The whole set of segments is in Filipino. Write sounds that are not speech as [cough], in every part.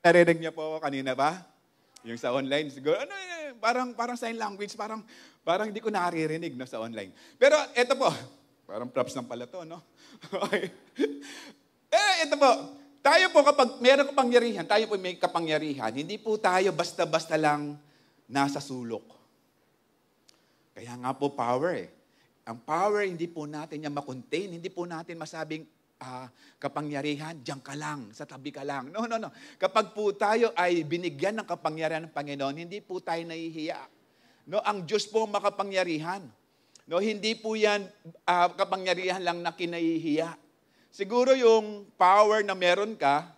Narinig niyo po kanina ba? Yung sa online siguro, ano, parang, parang sign language, parang, parang hindi ko naririnig no, sa online. Pero eto po, parang props ng pala to, no? [laughs] okay. Eh, ito po, tayo po kapag meron kapangyarihan, tayo po may kapangyarihan, hindi po tayo basta-basta lang nasa sulok. Kaya nga po power eh. Ang power, hindi po natin niya makontain, hindi po natin masabing uh, kapangyarihan, diyan ka lang, sa tabi ka lang. No, no, no. Kapag po tayo ay binigyan ng kapangyarihan ng Panginoon, hindi po tayo nahihiya. No, ang Diyos po makapangyarihan. No, hindi po yan uh, kapangyarihan lang na kinahihiya. Siguro yung power na meron ka,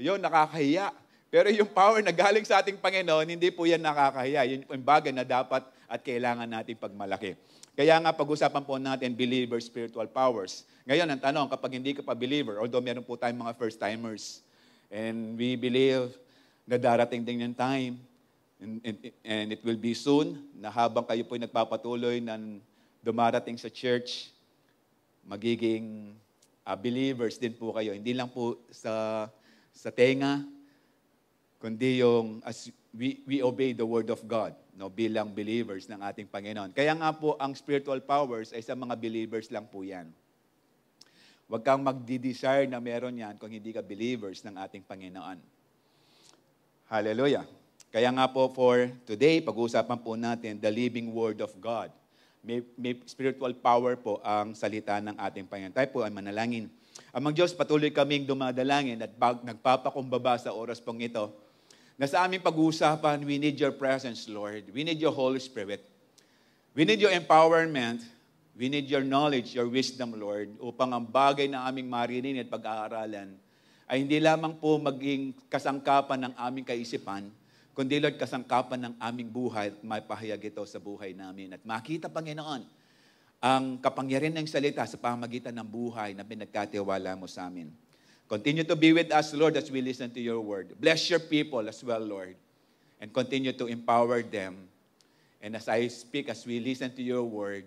yun, nakakahiya. Pero yung power na galing sa ating Panginoon, hindi po yan nakakahiya. Yun yung bagay na dapat at kailangan natin pagmalaki. Kaya nga pag-usapan po natin believer spiritual powers. Ngayon, ang tanong, kapag hindi ka pa believer, although meron po tayong mga first-timers, and we believe na darating din yung time, and, and, and it will be soon, na habang kayo po'y nagpapatuloy ng dumarating sa church, magiging uh, believers din po kayo. Hindi lang po sa, sa tenga, kundi yung as we, we obey the word of God no bilang believers ng ating Panginoon. Kaya nga po ang spiritual powers ay sa mga believers lang po 'yan. Huwag kang magdi-desire na meron 'yan kung hindi ka believers ng ating Panginoon. Hallelujah. Kaya nga po for today, pag-uusapan po natin the living word of God. May, may spiritual power po ang salita ng ating Panginoon. Tayo po ay manalangin. Amang Diyos, patuloy kaming dumadalangin at bag, nagpapakumbaba sa oras pong ito na sa aming pag-uusapan, we need your presence, Lord. We need your Holy Spirit. We need your empowerment. We need your knowledge, your wisdom, Lord, upang ang bagay na aming maririnig at pag-aaralan ay hindi lamang po maging kasangkapan ng aming kaisipan, kundi Lord, kasangkapan ng aming buhay at mapahayag ito sa buhay namin. At makita, Panginoon, ang kapangyarihan ng salita sa pamagitan ng buhay na pinagkatiwala mo sa amin. Continue to be with us, Lord, as we listen to your word. Bless your people as well, Lord, and continue to empower them. And as I speak, as we listen to your word,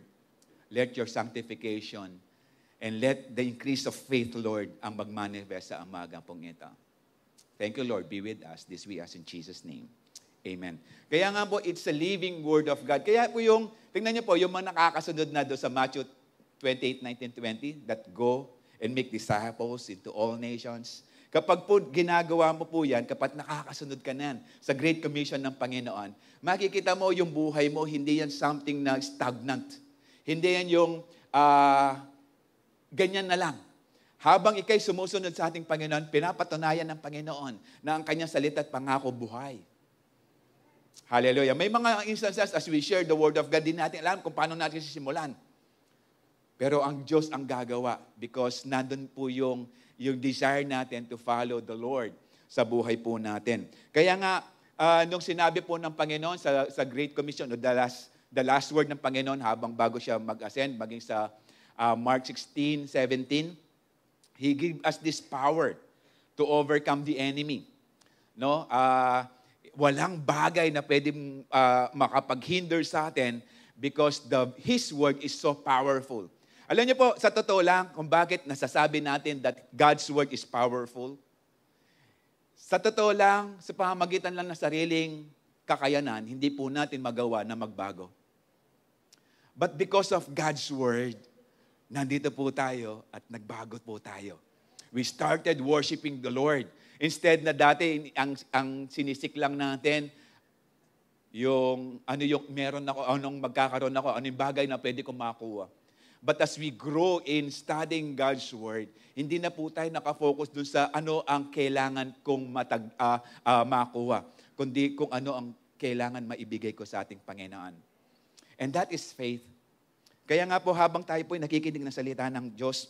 let your sanctification and let the increase of faith, Lord, ang magmanifest sa amaga pong ito. Thank you, Lord. Be with us. This we ask in Jesus' name. Amen. Kaya nga po, it's a living word of God. Kaya po yung, tingnan niyo po, yung mga nakakasunod na doon sa Matthew 28, 19, 20, that go and make disciples into all nations. Kapag po ginagawa mo po yan, kapag nakakasunod ka na sa Great Commission ng Panginoon, makikita mo yung buhay mo, hindi yan something na stagnant. Hindi yan yung uh, ganyan na lang. Habang ikay sumusunod sa ating Panginoon, pinapatunayan ng Panginoon na ang kanyang salita at pangako buhay. Hallelujah. May mga instances as we share the Word of God, din natin alam kung paano natin sisimulan. Pero ang Diyos ang gagawa because nandun po yung, yung desire natin to follow the Lord sa buhay po natin. Kaya nga, uh, nung sinabi po ng Panginoon sa, sa Great Commission, o the last, the last word ng Panginoon habang bago siya mag-ascend, maging sa uh, Mark 16, 17, He gave us this power to overcome the enemy. No? Uh, walang bagay na pwedeng uh, makapag-hinder sa atin because the, His word is so powerful. Alam niyo po, sa totoo lang, kung bakit nasasabi natin that God's Word is powerful. Sa totoo lang, sa pamamagitan lang ng sariling kakayanan, hindi po natin magawa na magbago. But because of God's Word, nandito po tayo at nagbago po tayo. We started worshiping the Lord. Instead na dati, ang, ang sinisik lang natin, yung ano yung meron ako, anong magkakaroon ako, anong bagay na pwede kong makuha. But as we grow in studying God's Word, hindi na po tayo nakafocus doon sa ano ang kailangan kong matag, uh, uh, makuha, kundi kung ano ang kailangan maibigay ko sa ating Panginoon. And that is faith. Kaya nga po habang tayo po nakikinig ng salita ng Diyos,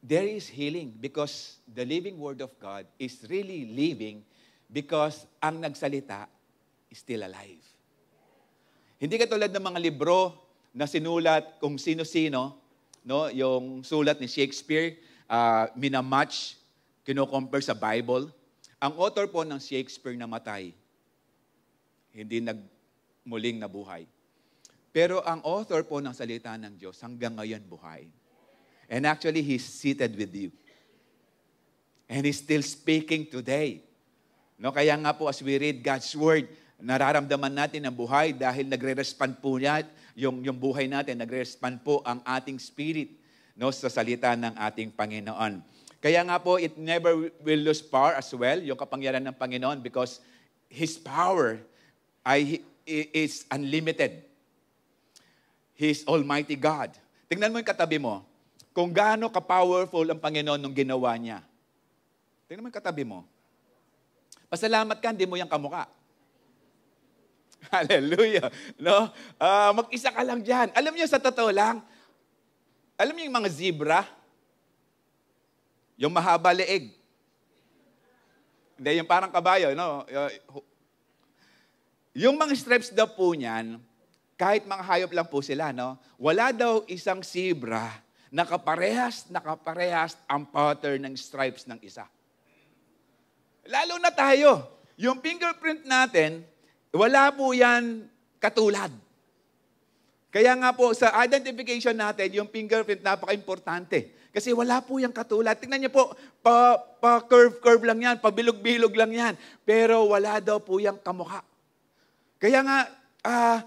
there is healing because the living Word of God is really living because ang nagsalita is still alive. Hindi katulad ng mga libro na sinulat kung sino-sino, no? Yung sulat ni Shakespeare, uh, minamatch, kinocompare sa Bible. Ang author po ng Shakespeare namatay. Hindi nagmuling nabuhay. Pero ang author po ng salita ng Diyos hanggang ngayon buhay. And actually, He's seated with you. And He's still speaking today. No, kaya nga po, as we read God's Word, nararamdaman natin ang buhay dahil nagre-respond po niya, yung, yung buhay natin, nagre-respond po ang ating spirit no, sa salita ng ating Panginoon. Kaya nga po, it never will lose power as well, yung kapangyarihan ng Panginoon because His power ay, is unlimited. He's Almighty God. Tingnan mo yung katabi mo, kung gaano ka-powerful ang Panginoon nung ginawa niya. Tingnan mo yung katabi mo. Pasalamat ka, hindi mo yung kamukha. [laughs] Hallelujah. No? Uh, mag-isa ka lang dyan. Alam niyo, sa totoo lang, alam niyo yung mga zebra? Yung mahaba leeg. Hindi, yung parang kabayo, no? Yung mga stripes daw po niyan, kahit mga hayop lang po sila, no? Wala daw isang zebra na kaparehas, na kaparehas ang pattern ng stripes ng isa. Lalo na tayo. Yung fingerprint natin, wala po yan katulad. Kaya nga po, sa identification natin, yung fingerprint, napaka-importante. Kasi wala po yung katulad. Tingnan niyo po, pa-curve-curve pa lang yan, pabilog-bilog lang yan. Pero wala daw po yung kamukha. Kaya nga, uh,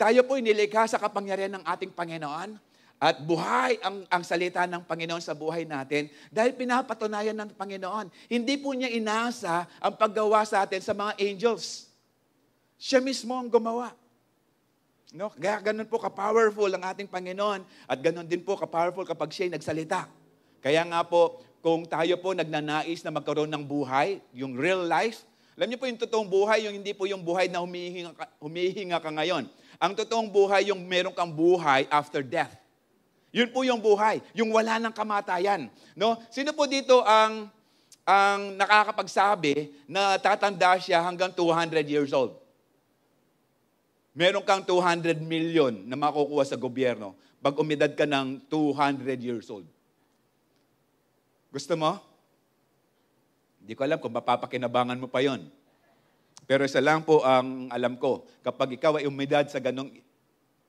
tayo po inilikha sa kapangyarihan ng ating Panginoon at buhay ang, ang salita ng Panginoon sa buhay natin dahil pinapatunayan ng Panginoon. Hindi po niya inasa ang paggawa sa atin sa mga angels. Siya mismo ang gumawa. No? Kaya ganun po ka-powerful ang ating Panginoon at ganun din po ka-powerful kapag siya'y nagsalita. Kaya nga po, kung tayo po nagnanais na magkaroon ng buhay, yung real life, alam niyo po yung totoong buhay, yung hindi po yung buhay na humihinga ka, humihinga ka ngayon. Ang totoong buhay, yung meron kang buhay after death. Yun po yung buhay, yung wala ng kamatayan. No? Sino po dito ang ang nakakapagsabi na tatanda siya hanggang 200 years old? meron kang 200 million na makukuha sa gobyerno pag umidad ka ng 200 years old. Gusto mo? Hindi ko alam kung mapapakinabangan mo pa yon. Pero isa lang po ang alam ko, kapag ikaw ay umidad sa ganong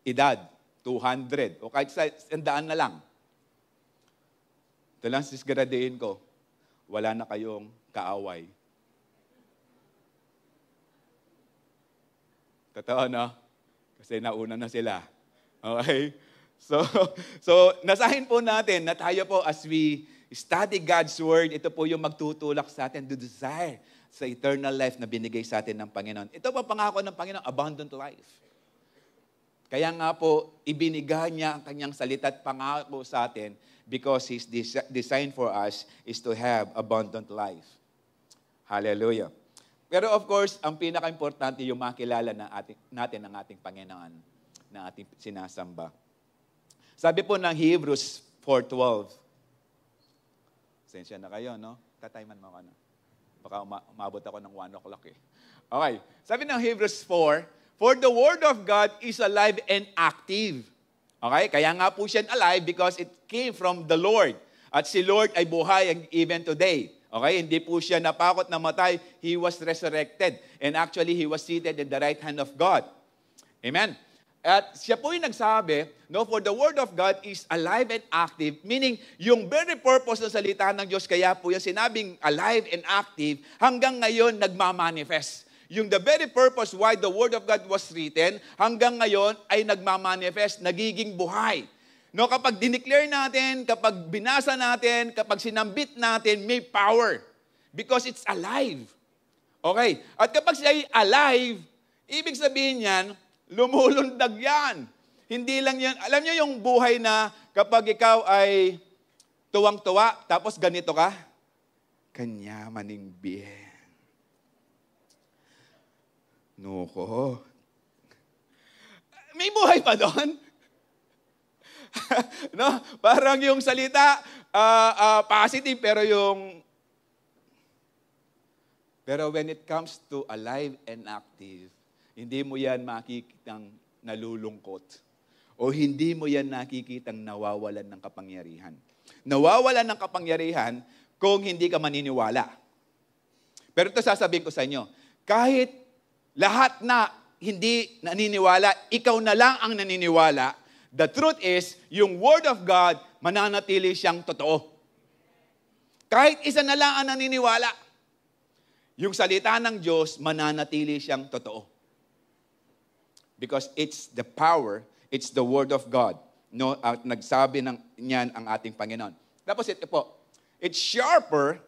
edad, 200, o kahit sa sandaan na lang, ito lang sisgradain ko, wala na kayong kaaway Totoo, no? Kasi nauna na sila. Okay? So, [laughs] so nasahin po natin na tayo po as we study God's Word, ito po yung magtutulak sa atin to desire sa eternal life na binigay sa atin ng Panginoon. Ito po pangako ng Panginoon, abundant life. Kaya nga po, ibinigay niya ang kanyang salita at pangako sa atin because His design for us is to have abundant life. Hallelujah. Pero of course, ang pinaka-importante yung makilala ng ating, natin ang ating Panginoon na ating sinasamba. Sabi po ng Hebrews 4.12, Sensya na kayo, no? Tatayman mo ako, no? Baka uma- umabot ako ng 1 o'clock eh. Okay. Sabi ng Hebrews 4, For the Word of God is alive and active. Okay? Kaya nga po siya alive because it came from the Lord. At si Lord ay buhay even today. Okay? Hindi po siya napakot na matay. He was resurrected. And actually, he was seated at the right hand of God. Amen? At siya po yung nagsabi, no, for the Word of God is alive and active, meaning yung very purpose ng salita ng Diyos, kaya po yung sinabing alive and active, hanggang ngayon nagmamanifest. Yung the very purpose why the Word of God was written, hanggang ngayon ay nagmamanifest, nagiging buhay. No, kapag dineclare natin, kapag binasa natin, kapag sinambit natin, may power. Because it's alive. Okay? At kapag siya ay alive, ibig sabihin yan, lumulundag yan. Hindi lang yan. Alam niyo yung buhay na kapag ikaw ay tuwang-tuwa, tapos ganito ka? Kanya maning bihen. Nuko. May buhay pa doon? [laughs] no? Parang yung salita, uh, uh, positive, pero yung... Pero when it comes to alive and active, hindi mo yan makikitang nalulungkot. O hindi mo yan nakikitang nawawalan ng kapangyarihan. Nawawalan ng kapangyarihan kung hindi ka maniniwala. Pero ito sasabihin ko sa inyo, kahit lahat na hindi naniniwala, ikaw na lang ang naniniwala, The truth is, yung Word of God, mananatili siyang totoo. Kahit isa na lang ang naniniwala, yung salita ng Diyos, mananatili siyang totoo. Because it's the power, it's the Word of God. No, at nagsabi ng, niyan ang ating Panginoon. Tapos ito po, it's sharper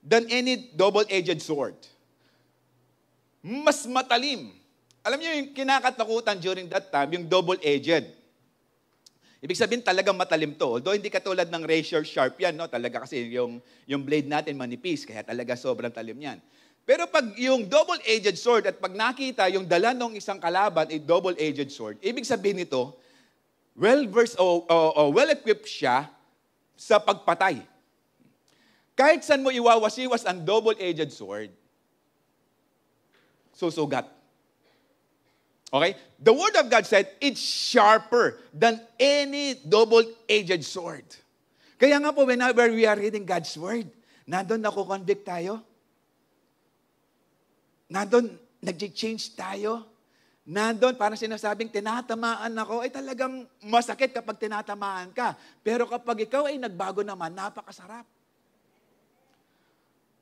than any double-edged sword. Mas matalim. Alam niyo yung kinakatakutan during that time, yung double-edged. Ibig sabihin talagang matalim to. Although hindi katulad ng razor sharp yan, no? talaga kasi yung, yung blade natin manipis, kaya talaga sobrang talim yan. Pero pag yung double-edged sword at pag nakita yung dala ng isang kalaban ay double-edged sword, ibig sabihin nito, well-versed o, o, o well-equipped siya sa pagpatay. Kahit saan mo iwawasiwas ang double-edged sword, susugat. Okay? The Word of God said, it's sharper than any double-edged sword. Kaya nga po, whenever we are reading God's Word, nandun nako-convict tayo. Nandun, nag-change tayo. Nandun, parang sinasabing, tinatamaan ako. Ay eh, talagang masakit kapag tinatamaan ka. Pero kapag ikaw ay nagbago naman, napakasarap.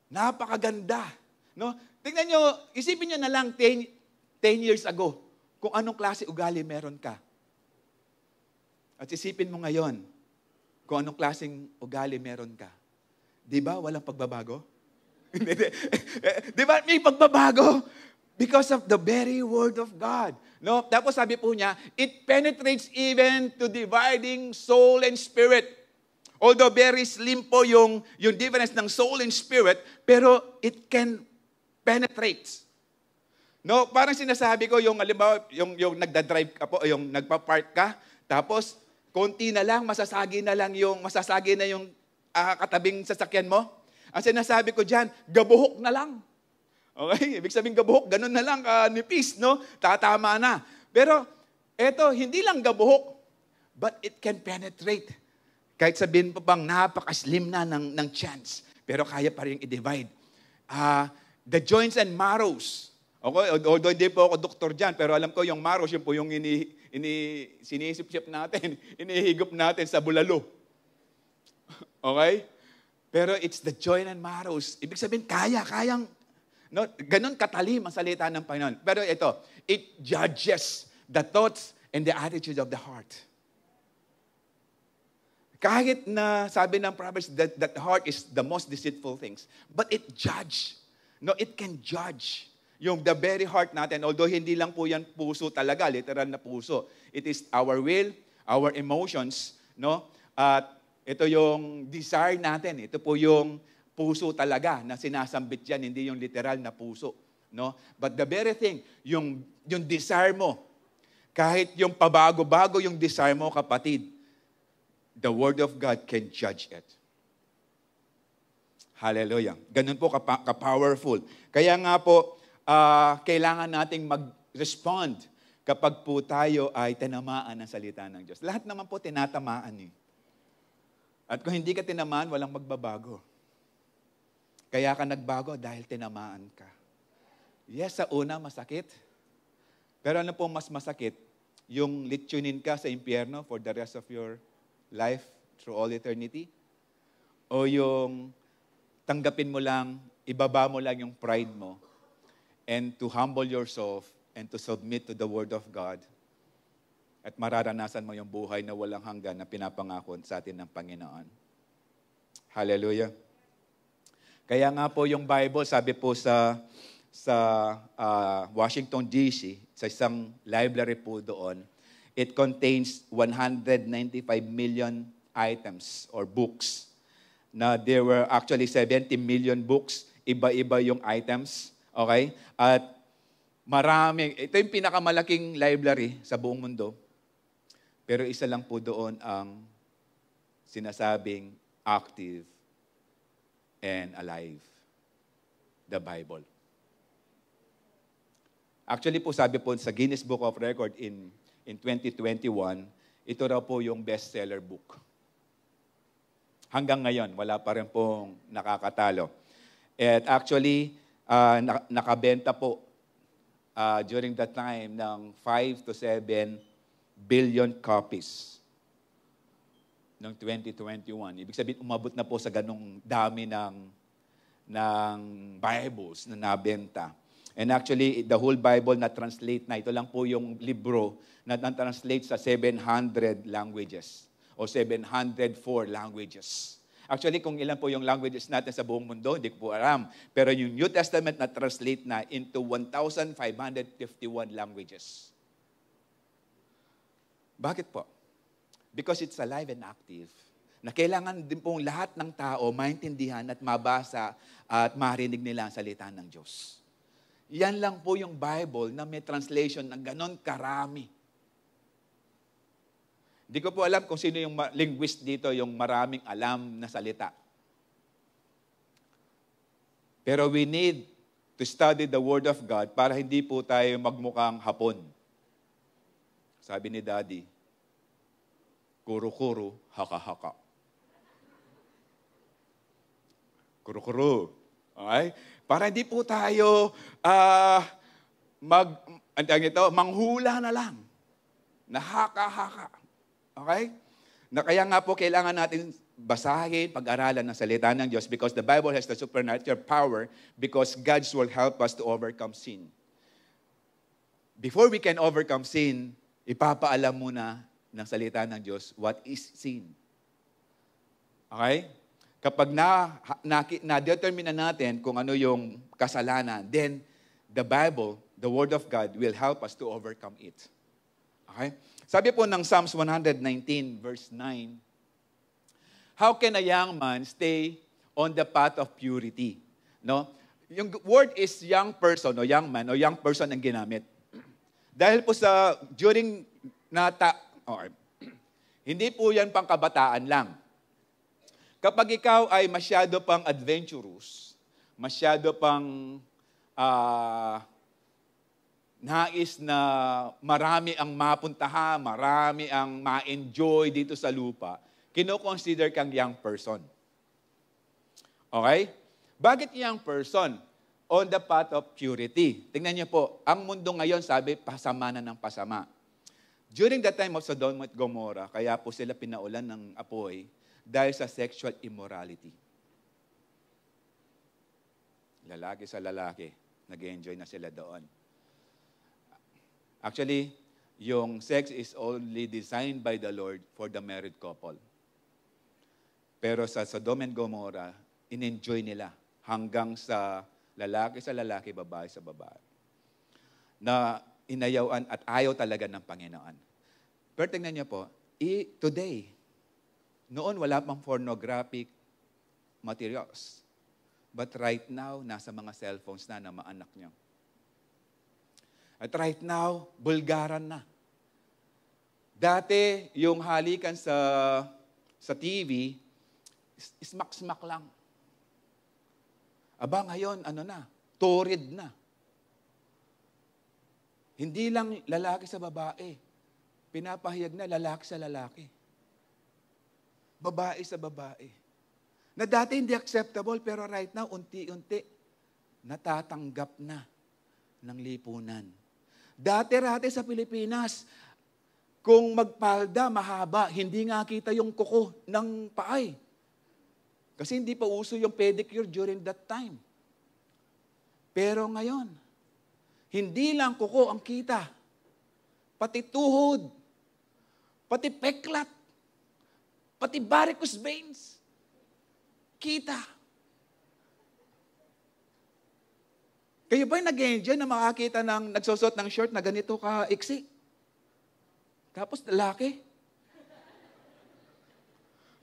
Napakaganda. No? Tingnan nyo, isipin nyo na lang 10, 10 years ago kung anong klase ugali meron ka. At isipin mo ngayon kung anong klaseng ugali meron ka. Di ba walang pagbabago? [laughs] Eh, di ba may pagbabago? Because of the very word of God. No? Tapos sabi po niya, it penetrates even to dividing soul and spirit. Although very slim po yung, yung difference ng soul and spirit, pero it can penetrate. No, parang sinasabi ko yung halimbawa, yung yung nagda-drive ka po, yung nagpa-park ka, tapos konti na lang masasagi na lang yung masasagi na yung uh, katabing sasakyan mo. Ang sinasabi ko diyan, gabuhok na lang. Okay? Ibig sabihin gabuhok, ganun na lang uh, ah, nipis, no? Tatama na. Pero eto, hindi lang gabuhok, but it can penetrate. Kahit sabihin pa bang napaka-slim na ng, ng chance, pero kaya pa rin i-divide. Uh, the joints and marrows, Okay, although hindi po ako doktor dyan, pero alam ko yung Maros, yun po yung ini, ini, sinisip-sip natin, [laughs] inihigop natin sa bulalo. [laughs] Okay? Pero it's the joy and Maros. Ibig sabihin, kaya, kayang, no? ganun katalim ang salita ng Panginoon. Pero ito, it judges the thoughts and the attitude of the heart. Kahit na sabi ng Proverbs that, that heart is the most deceitful things, but it judge. No, it can judge. Yung the very heart natin, although hindi lang po yan puso talaga, literal na puso. It is our will, our emotions, no? At ito yung desire natin. Ito po yung puso talaga na sinasambit yan, hindi yung literal na puso. No? But the very thing, yung, yung desire mo, kahit yung pabago-bago yung desire mo, kapatid, the Word of God can judge it. Hallelujah. Ganun po kap- ka-powerful. Kaya nga po, uh, kailangan nating mag-respond kapag po tayo ay tinamaan ng salita ng Diyos. Lahat naman po tinatamaan eh. At kung hindi ka tinamaan, walang magbabago. Kaya ka nagbago dahil tinamaan ka. Yes, sa una masakit. Pero ano po mas masakit? Yung litsunin ka sa impyerno for the rest of your life through all eternity? O yung tanggapin mo lang, ibaba mo lang yung pride mo and to humble yourself and to submit to the Word of God at mararanasan mo yung buhay na walang hanggan na pinapangako sa atin ng Panginoon. Hallelujah. Kaya nga po yung Bible, sabi po sa sa uh, Washington DC, sa isang library po doon, it contains 195 million items or books. Na there were actually 70 million books, iba-iba yung items. Okay? At marami, ito yung pinakamalaking library sa buong mundo. Pero isa lang po doon ang sinasabing active and alive. The Bible. Actually po sabi po sa Guinness Book of Record in, in 2021, ito raw po yung bestseller book. Hanggang ngayon, wala pa rin pong nakakatalo. And actually, uh, nakabenta po uh, during that time ng 5 to 7 billion copies ng 2021. Ibig sabihin, umabot na po sa ganong dami ng, ng Bibles na nabenta. And actually, the whole Bible na translate na, ito lang po yung libro na translate sa 700 languages o 704 languages. Actually, kung ilan po yung languages natin sa buong mundo, hindi ko po alam. Pero yung New Testament na translate na into 1,551 languages. Bakit po? Because it's alive and active. Na kailangan din pong lahat ng tao maintindihan at mabasa at marinig nila ang salita ng Diyos. Yan lang po yung Bible na may translation ng ganon karami. Hindi ko po alam kung sino yung linguist dito, yung maraming alam na salita. Pero we need to study the Word of God para hindi po tayo magmukhang hapon. Sabi ni Daddy, kuro-kuro, haka-haka. Kuro-kuro. Okay? Para hindi po tayo uh, mag, ang ito, manghula na lang. Nahaka-haka. Okay? Na kaya nga po kailangan natin basahin, pag-aralan ng salita ng Diyos because the Bible has the supernatural power because God will help us to overcome sin. Before we can overcome sin, ipapaalam muna ng salita ng Diyos what is sin. Okay? Kapag na, na, na-determine na natin kung ano yung kasalanan, then the Bible, the Word of God, will help us to overcome it. Okay? Sabi po ng Psalms 119 verse 9, How can a young man stay on the path of purity? No? Yung word is young person o young man o young person ang ginamit. Dahil po sa during nata or hindi po yan pang kabataan lang. Kapag ikaw ay masyado pang adventurous, masyado pang uh, Nais na marami ang mapuntahan, marami ang ma-enjoy dito sa lupa, kinoconsider kang young person. Okay? Bakit young person? On the path of purity. Tingnan niyo po, ang mundo ngayon, sabi, pasama na ng pasama. During the time of Sodom at Gomorrah, kaya po sila pinaulan ng apoy dahil sa sexual immorality. Lalaki sa lalaki, nag-enjoy na sila doon Actually, yung sex is only designed by the Lord for the married couple. Pero sa Sodom and Gomorrah, in-enjoy nila hanggang sa lalaki sa lalaki, babae sa babae. Na inayawan at ayaw talaga ng Panginoon. Pero tingnan niyo po, i- today, noon wala pang pornographic materials. But right now, nasa mga cellphones na ng mga anak niyo. At right now, bulgaran na. Dati, yung halikan sa, sa TV, smack-smack lang. Aba, ngayon, ano na, torrid na. Hindi lang lalaki sa babae. Pinapahayag na lalaki sa lalaki. Babae sa babae. Na dati hindi acceptable, pero right now, unti-unti, natatanggap na ng lipunan. Dati-rati sa Pilipinas, kung magpalda, mahaba, hindi nga kita yung kuko ng paay. Kasi hindi pa uso yung pedicure during that time. Pero ngayon, hindi lang kuko ang kita, pati tuhod, pati peklat, pati varicose veins, kita. Kayo ba'y nag-enjoy na makakita ng nagsusot ng short na ganito ka iksi? Tapos lalaki.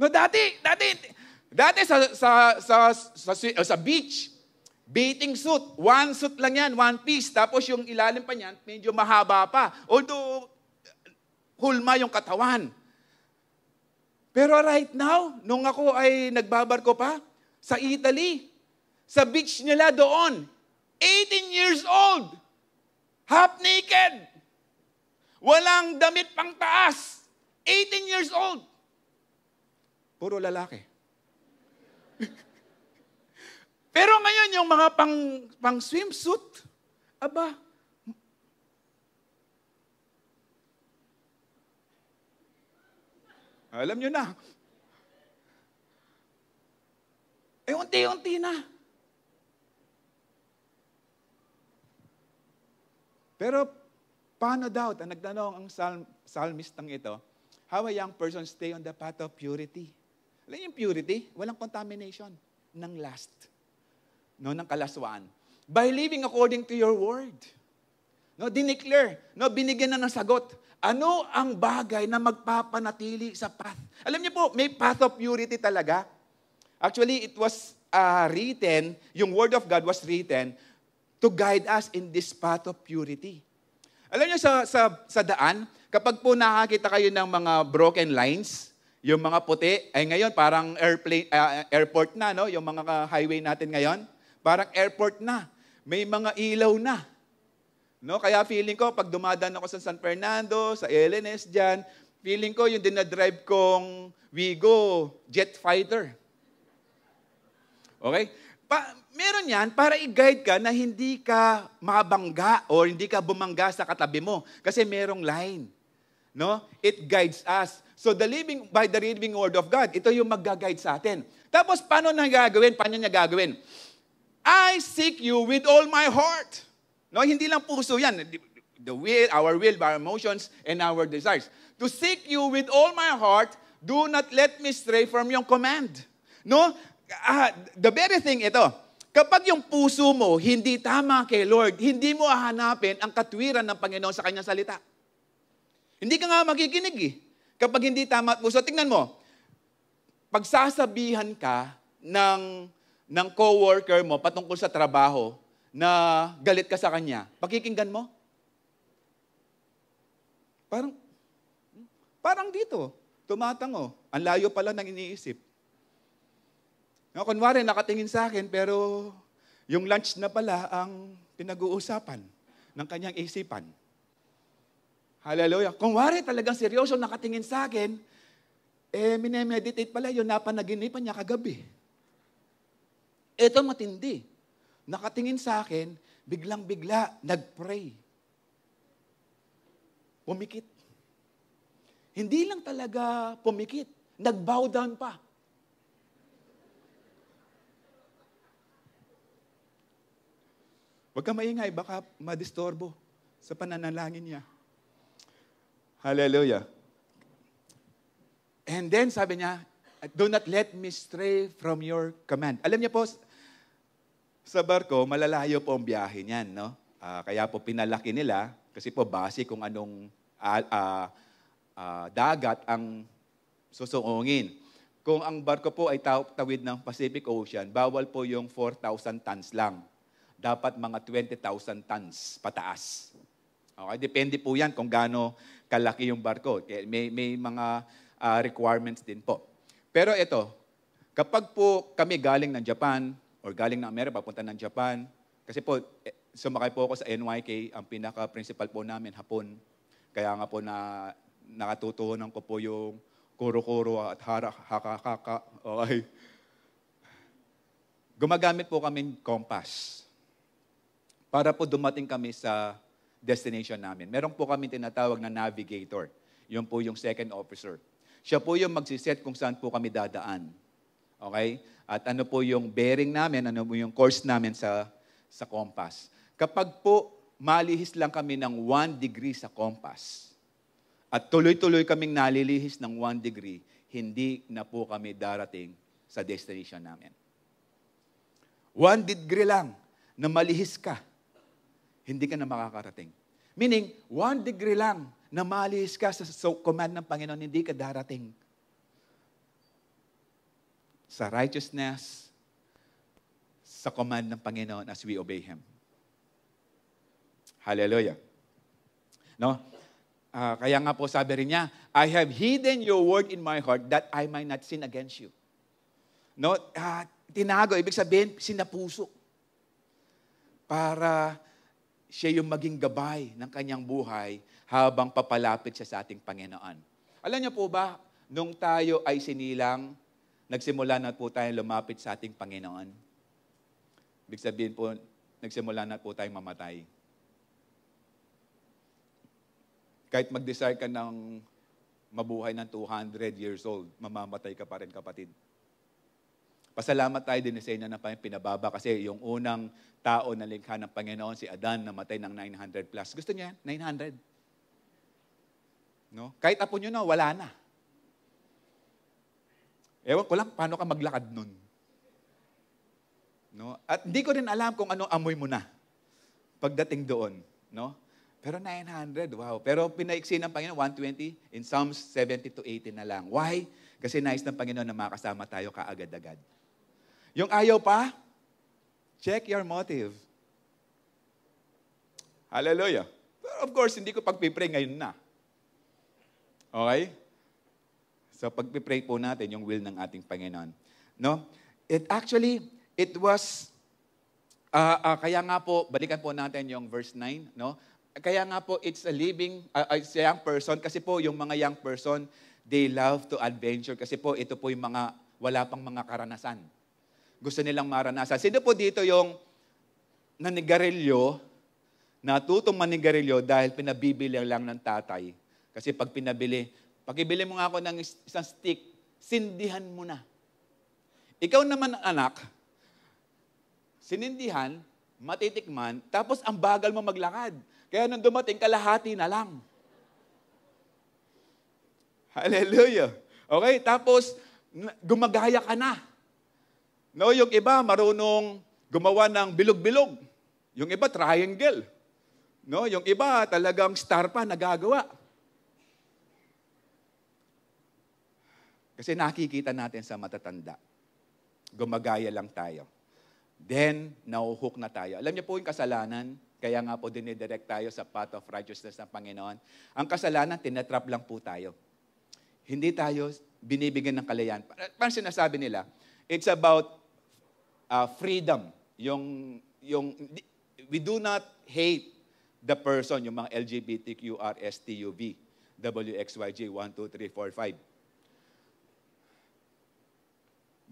No, dati, dati, dati sa, sa, sa, sa, sa, sa beach, bathing suit, one suit lang yan, one piece. Tapos yung ilalim pa niyan, medyo mahaba pa. Although, hulma yung katawan. Pero right now, nung ako ay nagbabarko pa, sa Italy, sa beach nila doon, 18 years old, half naked, walang damit pang taas, 18 years old. Puro lalaki. [laughs] Pero ngayon, yung mga pang, pang swimsuit, aba, alam nyo na. Eh, unti-unti na. Pero paano doubt? Ang nagtanong ang psalm, psalmistang ito, how a young person stay on the path of purity. Alam yung purity, walang contamination ng last, no, ng kalaswaan. By living according to your word. No, dineclare, no, binigyan na ng sagot. Ano ang bagay na magpapanatili sa path? Alam niyo po, may path of purity talaga. Actually, it was uh, written, yung Word of God was written to guide us in this path of purity. Alam niyo sa, sa, sa daan, kapag po nakakita kayo ng mga broken lines, yung mga puti, ay ngayon parang airplane, uh, airport na, no? yung mga highway natin ngayon, parang airport na. May mga ilaw na. No? Kaya feeling ko, pag dumadaan ako sa San Fernando, sa LNS dyan, feeling ko yung dinadrive kong Wigo jet fighter. Okay? Pa- meron yan para i-guide ka na hindi ka mabangga or hindi ka bumangga sa katabi mo kasi merong line. No? It guides us. So the living, by the living word of God, ito yung mag-guide sa atin. Tapos paano na gagawin? Paano niya gagawin? I seek you with all my heart. No, hindi lang puso yan. The will, our will, our emotions, and our desires. To seek you with all my heart, do not let me stray from your command. No? Uh, the very thing ito, Kapag yung puso mo hindi tama kay Lord, hindi mo hahanapin ang katwiran ng Panginoon sa kanyang salita. Hindi ka nga makikinig eh. Kapag hindi tama at puso, tingnan mo, pagsasabihan ka ng, ng coworker mo patungkol sa trabaho na galit ka sa kanya, pakikinggan mo? Parang, hmm? parang dito, tumatango. Oh, ang layo pala ng iniisip. No, kunwari, nakatingin sa akin, pero yung lunch na pala ang pinag-uusapan ng kanyang isipan. Hallelujah. Kunwari, talagang seryoso nakatingin sa akin, eh, minemeditate pala yun, napanaginipan niya kagabi. Ito matindi. Nakatingin sa akin, biglang-bigla, nag-pray. Pumikit. Hindi lang talaga pumikit, nag-bow down pa. Huwag ka maingay, baka madistorbo sa pananalangin niya. Hallelujah. And then sabi niya, do not let me stray from your command. Alam niya po, sa barko, malalayo po ang biyahe niyan, no? Uh, kaya po pinalaki nila, kasi po base kung anong uh, uh, uh, dagat ang susuungin. Kung ang barko po ay tawid ng Pacific Ocean, bawal po yung 4,000 tons lang dapat mga 20,000 tons pataas. Okay, depende po 'yan kung gaano kalaki yung barko. Eh, may may mga uh, requirements din po. Pero ito, kapag po kami galing ng Japan or galing ng Amerika papunta ng Japan, kasi po eh, sumakay po ako sa NYK, ang pinaka principal po namin hapon. Kaya nga po na nakatutunan ko po yung kuro-kuro at hara, Okay. Gumagamit po kami compass para po dumating kami sa destination namin. Meron po kami tinatawag na navigator. Yun po yung second officer. Siya po yung magsiset kung saan po kami dadaan. Okay? At ano po yung bearing namin, ano po yung course namin sa, sa compass. Kapag po malihis lang kami ng 1 degree sa compass, at tuloy-tuloy kaming nalilihis ng 1 degree, hindi na po kami darating sa destination namin. One degree lang na malihis ka hindi ka na makakarating. Meaning, one degree lang na malis ka sa so command ng Panginoon, hindi ka darating. Sa righteousness, sa command ng Panginoon as we obey Him. Hallelujah. No? Uh, kaya nga po sabi rin niya, I have hidden your word in my heart that I might not sin against you. No? Uh, tinago, ibig sabihin, sinapuso. Para siya yung maging gabay ng kanyang buhay habang papalapit siya sa ating Panginoon. Alam niyo po ba, nung tayo ay sinilang, nagsimula na po tayong lumapit sa ating Panginoon. Ibig sabihin po, nagsimula na po tayong mamatay. Kahit mag-desire ka ng mabuhay ng 200 years old, mamamatay ka pa rin kapatid. Pasalamat tayo din sa inyo na pinababa kasi yung unang tao na likha ng Panginoon, si Adan, namatay ng 900 plus. Gusto niya 900. No? Kahit apo nyo na, wala na. Ewan ko lang, paano ka maglakad nun? No? At hindi ko rin alam kung ano amoy mo na pagdating doon. No? Pero 900, wow. Pero pinaiksi ng Panginoon, 120, in Psalms 70 to 80 na lang. Why? Kasi nais ng Panginoon na makasama tayo kaagad-agad. Yung ayaw pa, check your motive. Hallelujah. Pero of course, hindi ko pagpipray ngayon na. Okay? So pagpipray po natin yung will ng ating Panginoon. No? It actually, it was, uh, uh, kaya nga po, balikan po natin yung verse 9, no? Kaya nga po, it's a living, uh, it's a young person, kasi po yung mga young person, they love to adventure, kasi po ito po yung mga wala pang mga karanasan gusto nilang maranasan. Sino po dito yung nanigarilyo, natutong manigarilyo dahil pinabibili lang ng tatay? Kasi pag pinabili, pakibili mo nga ako ng isang stick, sindihan mo na. Ikaw naman anak, sinindihan, matitikman, tapos ang bagal mo maglakad. Kaya nung dumating, kalahati na lang. Hallelujah. Okay, tapos gumagaya ka na. No, yung iba marunong gumawa ng bilog-bilog. Yung iba triangle. No, yung iba talagang star pa nagagawa. Kasi nakikita natin sa matatanda. Gumagaya lang tayo. Then, nauhook na tayo. Alam niyo po yung kasalanan? Kaya nga po dinidirect tayo sa path of righteousness ng Panginoon. Ang kasalanan, tinatrap lang po tayo. Hindi tayo binibigyan ng kalayaan. Parang sinasabi nila, it's about uh, freedom. Yung, yung, we do not hate the person, yung mga LGBTQR, STUV, WXYJ, 1, 2, 3, 4, 5.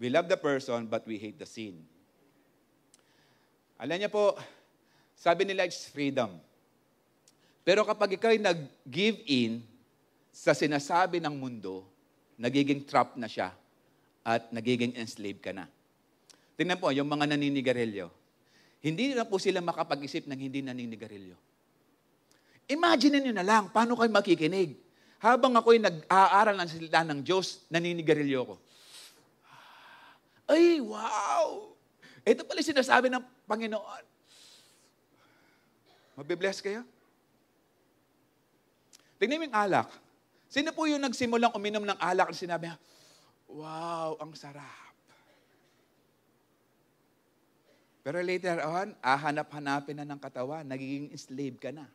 We love the person, but we hate the sin. Alam niya po, sabi nila, it's freedom. Pero kapag ikaw ay nag-give in sa sinasabi ng mundo, nagiging trap na siya at nagiging enslaved ka na. Tingnan po, yung mga naninigarilyo. Hindi na po sila makapag-isip ng hindi naninigarilyo. Imagine niyo na lang, paano kayo makikinig? Habang ako'y nag-aaral ng salita ng Diyos, naninigarilyo ko. Ay, wow! Ito pala sinasabi ng Panginoon. Mabibless kayo? Tingnan mo yung alak. Sino po yung nagsimulang uminom ng alak at sinabi, Wow, ang sarap. Pero later on, ahanap-hanapin na ng katawan, nagiging slave ka na.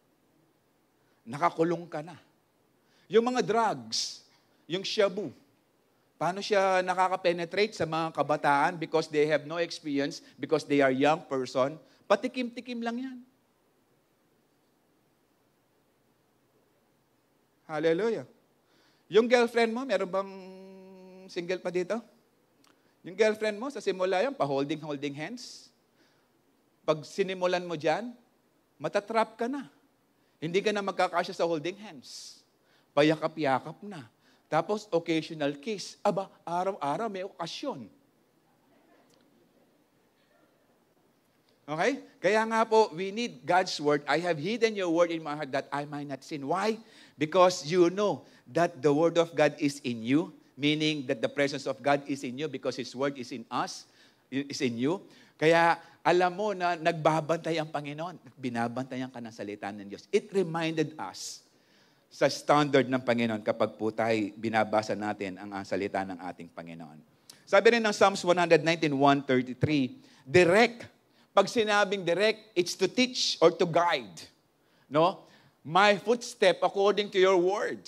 Nakakulong ka na. Yung mga drugs, yung shabu, paano siya nakaka-penetrate sa mga kabataan because they have no experience, because they are young person, patikim-tikim lang yan. Hallelujah. Yung girlfriend mo, meron bang single pa dito? Yung girlfriend mo, sa simula yan, pa-holding-holding hands. Pag sinimulan mo dyan, matatrap ka na. Hindi ka na magkakasya sa holding hands. Payakap-yakap na. Tapos, occasional kiss. Aba, araw-araw may okasyon. Okay? Kaya nga po, we need God's Word. I have hidden your Word in my heart that I might not sin. Why? Because you know that the Word of God is in you, meaning that the presence of God is in you because His Word is in us, is in you. Kaya alam mo na nagbabantay ang Panginoon binabantayan ka ng salita ng Diyos. It reminded us sa standard ng Panginoon kapag po tayo binabasa natin ang, ang salita ng ating Panginoon. Sabi rin ng Psalms 119.133, direct. Pag sinabing direct, it's to teach or to guide. No? My footstep according to your word.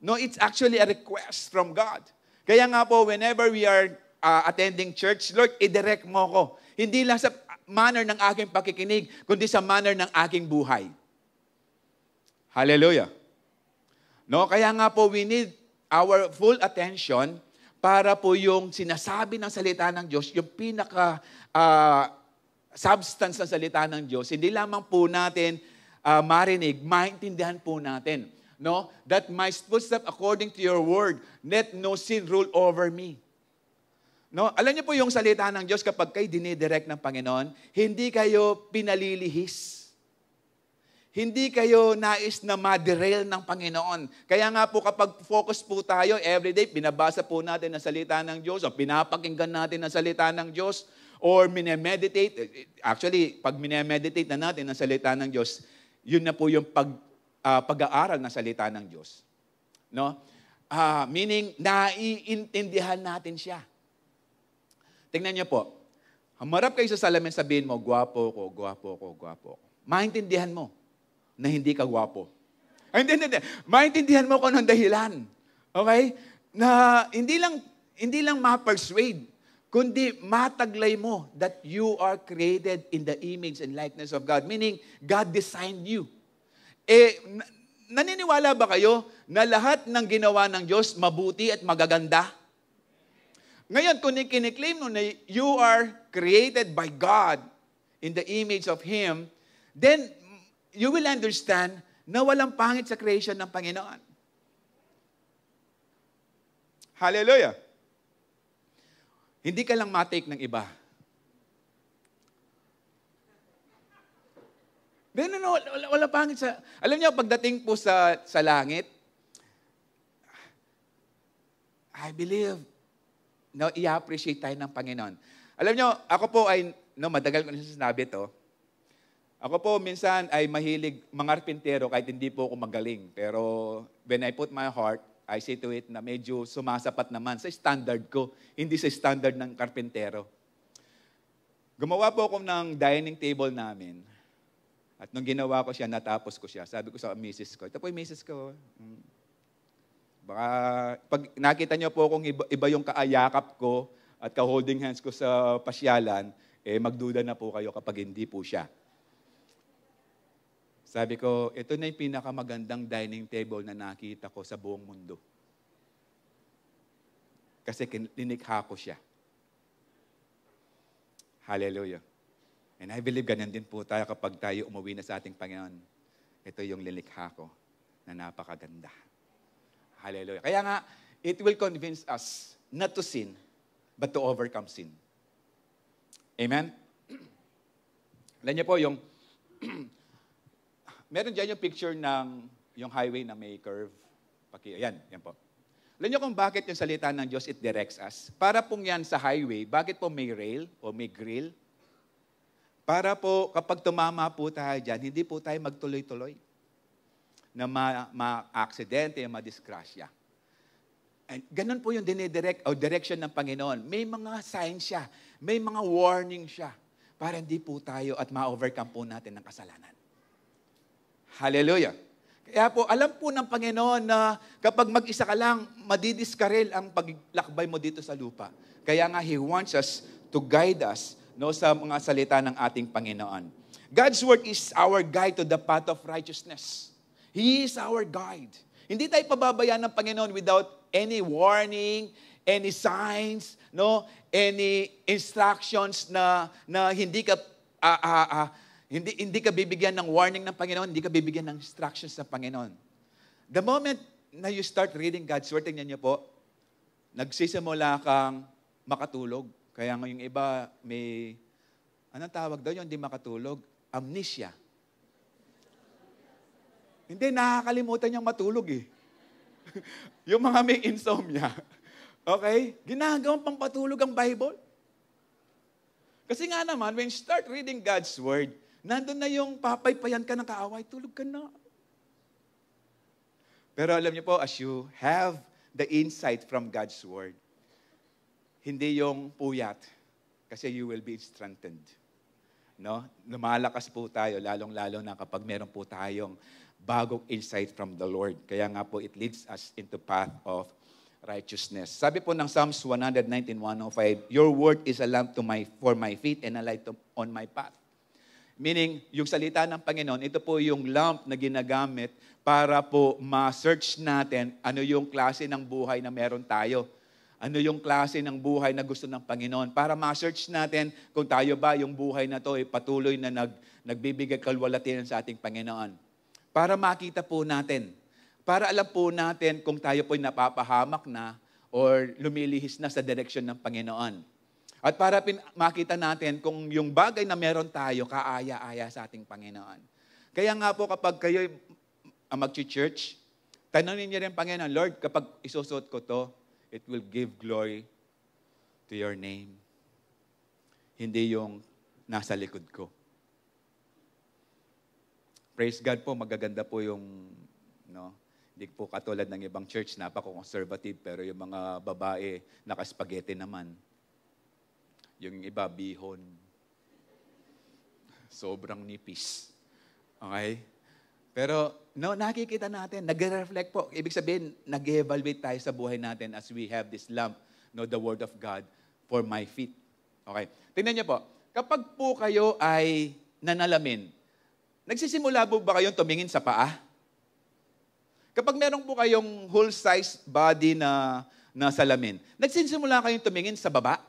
No, it's actually a request from God. Kaya nga po, whenever we are uh, attending church, Lord, i-direct mo ko. Hindi lang sa manner ng aking pakikinig, kundi sa manner ng aking buhay. Hallelujah. No, kaya nga po we need our full attention para po yung sinasabi ng salita ng Diyos, yung pinaka uh, substance ng salita ng Diyos, hindi lamang po natin uh, marinig, maintindihan po natin. No? That my footstep according to your word, let no sin rule over me. No? Alam niyo po yung salita ng Diyos kapag kayo dinidirect ng Panginoon, hindi kayo pinalilihis. Hindi kayo nais na maderail ng Panginoon. Kaya nga po kapag focus po tayo, everyday, binabasa po natin ang salita ng Diyos o pinapakinggan natin ang salita ng Diyos or minemeditate. Actually, pag minemeditate na natin ang salita ng Diyos, yun na po yung pag, uh, pag-aaral ng salita ng Diyos. No? Uh, meaning, naiintindihan natin siya. Tingnan niyo po. Humarap kayo sa salamin, sabihin mo, guwapo ko, guwapo ko, guwapo ko. Maintindihan mo na hindi ka guwapo. hindi, hindi, hindi. Maintindihan mo kung anong dahilan. Okay? Na hindi lang, hindi lang ma-persuade, kundi mataglay mo that you are created in the image and likeness of God. Meaning, God designed you. Eh, naniniwala ba kayo na lahat ng ginawa ng Diyos mabuti at magaganda? Ngayon, kung kiniklaim nun na you are created by God in the image of Him, then you will understand na walang pangit sa creation ng Panginoon. Hallelujah! Hindi ka lang matake ng iba. Then, ano, wala, wala pangit sa... Alam niyo, pagdating po sa, sa langit, I believe No, i-appreciate tayo ng Panginoon. Alam nyo, ako po ay, no, madagal ko na sinabi to. Ako po minsan ay mahilig mangarpintero kahit hindi po ako magaling. Pero when I put my heart, I say to it na medyo sumasapat naman sa standard ko, hindi sa standard ng karpintero. Gumawa po ako ng dining table namin. At nung ginawa ko siya, natapos ko siya. Sabi ko sa misis ko, ito po yung misis ko. Hmm. Baka pag nakita niyo po kung iba, iba yung kaayakap ko at ka-holding hands ko sa pasyalan, eh magduda na po kayo kapag hindi po siya. Sabi ko, ito na yung pinakamagandang dining table na nakita ko sa buong mundo. Kasi linikha ko siya. Hallelujah. And I believe ganyan din po tayo kapag tayo umuwi na sa ating Panginoon. Ito yung lilikha ko na napakaganda. Hallelujah. Kaya nga, it will convince us not to sin, but to overcome sin. Amen? [clears throat] Alam niyo po, yung, [clears throat] meron dyan yung picture ng yung highway na may curve. Paki, ayan, yan po. Alam niyo kung bakit yung salita ng Diyos, it directs us. Para pong yan sa highway, bakit po may rail o may grill? Para po kapag tumama po tayo dyan, hindi po tayo magtuloy-tuloy na ma-aksidente, ma ma-diskrasya. And ganun po yung dinidirect o direction ng Panginoon. May mga signs siya. May mga warning siya para hindi po tayo at ma-overcome po natin ng kasalanan. Hallelujah. Kaya po, alam po ng Panginoon na kapag mag-isa ka lang, madidiskaril ang paglakbay mo dito sa lupa. Kaya nga, He wants us to guide us no, sa mga salita ng ating Panginoon. God's Word is our guide to the path of righteousness. He is our guide. Hindi tayo pababayaan ng Panginoon without any warning, any signs, no? Any instructions na na hindi ka uh, uh, uh, hindi hindi ka bibigyan ng warning ng Panginoon, hindi ka bibigyan ng instructions ng Panginoon. The moment na you start reading God's Word, tingnan niyo po, nagsisimula kang makatulog. Kaya ng yung iba may, anong tawag daw yun, hindi makatulog? Amnesia. Hindi, nakakalimutan niyang matulog eh. [laughs] yung mga may insomnia. [laughs] Okay? Ginagawang pampatulog ang Bible. Kasi nga naman, when you start reading God's Word, nandun na yung papaypayan ka ng kaaway, tulog ka na. Pero alam niyo po, as you have the insight from God's Word, hindi yung puyat, kasi you will be strengthened. No? Lumalakas po tayo, lalong-lalo na kapag meron po tayong bagong insight from the Lord. Kaya nga po, it leads us into path of righteousness. Sabi po ng Psalms 119.105, Your word is a lamp to my, for my feet and a light to, on my path. Meaning, yung salita ng Panginoon, ito po yung lamp na ginagamit para po ma-search natin ano yung klase ng buhay na meron tayo. Ano yung klase ng buhay na gusto ng Panginoon. Para ma-search natin kung tayo ba yung buhay na to ay patuloy na nag, nagbibigay kalwalatian sa ating Panginoon para makita po natin, para alam po natin kung tayo po'y napapahamak na or lumilihis na sa direksyon ng Panginoon. At para pin- makita natin kung yung bagay na meron tayo, kaaya-aya sa ating Panginoon. Kaya nga po kapag kayo mag-church, tanongin niyo rin Panginoon, Lord, kapag isusot ko to, it will give glory to your name. Hindi yung nasa likod ko praise God po, magaganda po yung, no, hindi po katulad ng ibang church, napaka-conservative, pero yung mga babae, nakaspagete naman. Yung iba, bihon. Sobrang nipis. Okay? Pero, no, nakikita natin, nagre-reflect po. Ibig sabihin, nag-evaluate tayo sa buhay natin as we have this lamp, no, the Word of God, for my feet. Okay? Tingnan niyo po, kapag po kayo ay nanalamin, Nagsisimula po ba kayong tumingin sa paa? Kapag meron po kayong whole size body na, na salamin, nagsisimula kayong tumingin sa baba?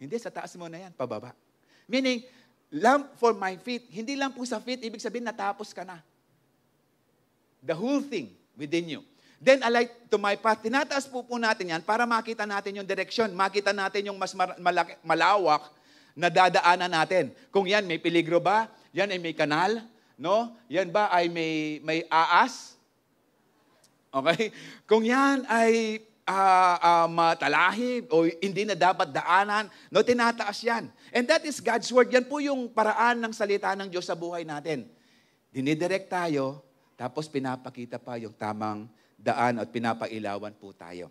Hindi, sa taas mo na yan, pababa. Meaning, lamp for my feet. Hindi lang po sa feet, ibig sabihin natapos ka na. The whole thing within you. Then a light to my path. Tinataas po po natin yan para makita natin yung direction, makita natin yung mas malaki, malawak na dadaanan natin. Kung yan may peligro ba? Yan ay may kanal, no? Yan ba ay may may aas? Okay? Kung yan ay uh, uh, matalahi o hindi na dapat daanan, no, tinataas yan. And that is God's Word. Yan po yung paraan ng salita ng Diyos sa buhay natin. Dinidirect tayo, tapos pinapakita pa yung tamang daan at pinapailawan po tayo.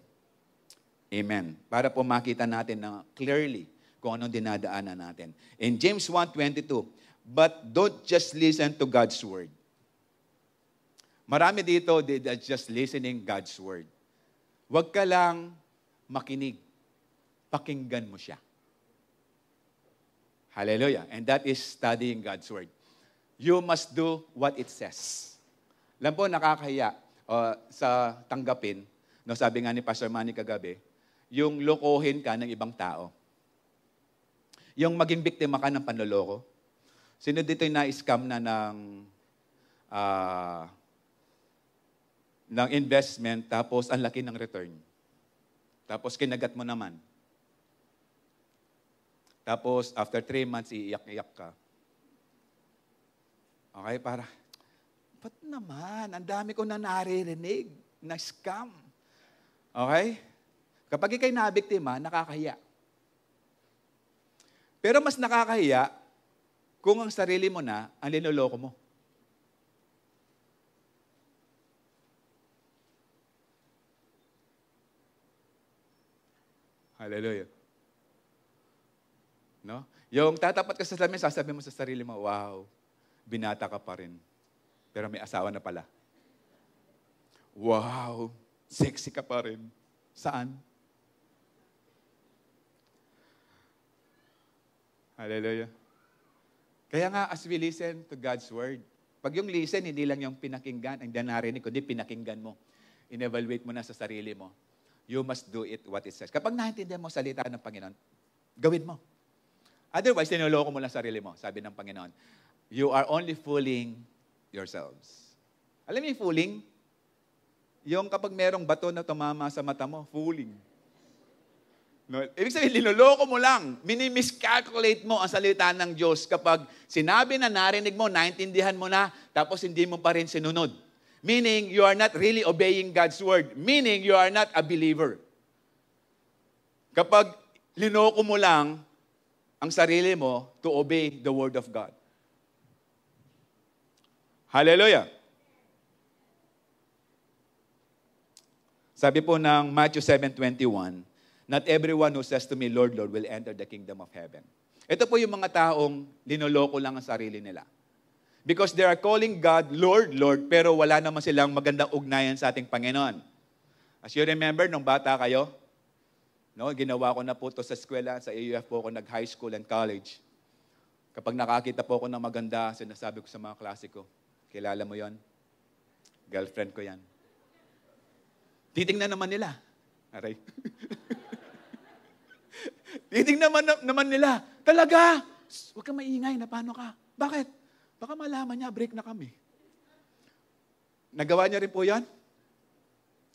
Amen. Para po makita natin na clearly kung anong dinadaanan natin. In James 1.22, But don't just listen to God's Word. Marami dito, they just listening God's Word. Huwag ka lang makinig. Pakinggan mo siya. Hallelujah. And that is studying God's Word. You must do what it says. Alam po, nakakahiya uh, sa tanggapin, no, sabi nga ni Pastor Manny kagabi, yung lokohin ka ng ibang tao. Yung maging biktima ka ng panloloko. Sino dito'y na-scam na ng, uh, ng investment tapos ang laki ng return? Tapos kinagat mo naman. Tapos after three months, iiyak-iyak ka. Okay, para, ba't naman? Ang dami ko na naririnig na scam. Okay? Kapag ikay nabiktima, nakakahiya. Pero mas nakakahiya kung ang sarili mo na ang linoloko mo. Hallelujah. No? Yung tatapat ka sa salamin, sasabihin mo sa sarili mo, wow, binata ka pa rin. Pero may asawa na pala. Wow, sexy ka pa rin. Saan? Hallelujah. Kaya nga, as we listen to God's Word, pag yung listen, hindi lang yung pinakinggan, ang narinig, kundi pinakinggan mo. Inevaluate mo na sa sarili mo. You must do it what it says. Kapag naintindihan mo salita ng Panginoon, gawin mo. Otherwise, sinuloko mo lang sarili mo, sabi ng Panginoon. You are only fooling yourselves. Alam niyo yung fooling? Yung kapag merong bato na tumama sa mata mo, fooling. No? Ibig sabihin, linoloko mo lang. Minimiscalculate mo ang salita ng Diyos kapag sinabi na narinig mo, naintindihan mo na, tapos hindi mo pa rin sinunod. Meaning, you are not really obeying God's word. Meaning, you are not a believer. Kapag linoko mo lang ang sarili mo to obey the word of God. Hallelujah! Sabi po ng Matthew 7.21, Not everyone who says to me, Lord, Lord, will enter the kingdom of heaven. Ito po yung mga taong linoloko lang ang sarili nila. Because they are calling God, Lord, Lord, pero wala naman silang magandang ugnayan sa ating Panginoon. As you remember, nung bata kayo, no, ginawa ko na po to sa eskwela, sa AUF po ako nag-high school and college. Kapag nakakita po ako ng maganda, sinasabi ko sa mga klase ko, kilala mo yon? Girlfriend ko yan. Titingnan naman nila. Aray. [laughs] [laughs] Titignan naman, naman nila, talaga, Shh, huwag kang maingay na paano ka. Bakit? Baka malaman niya, break na kami. Nagawa niya rin po yan?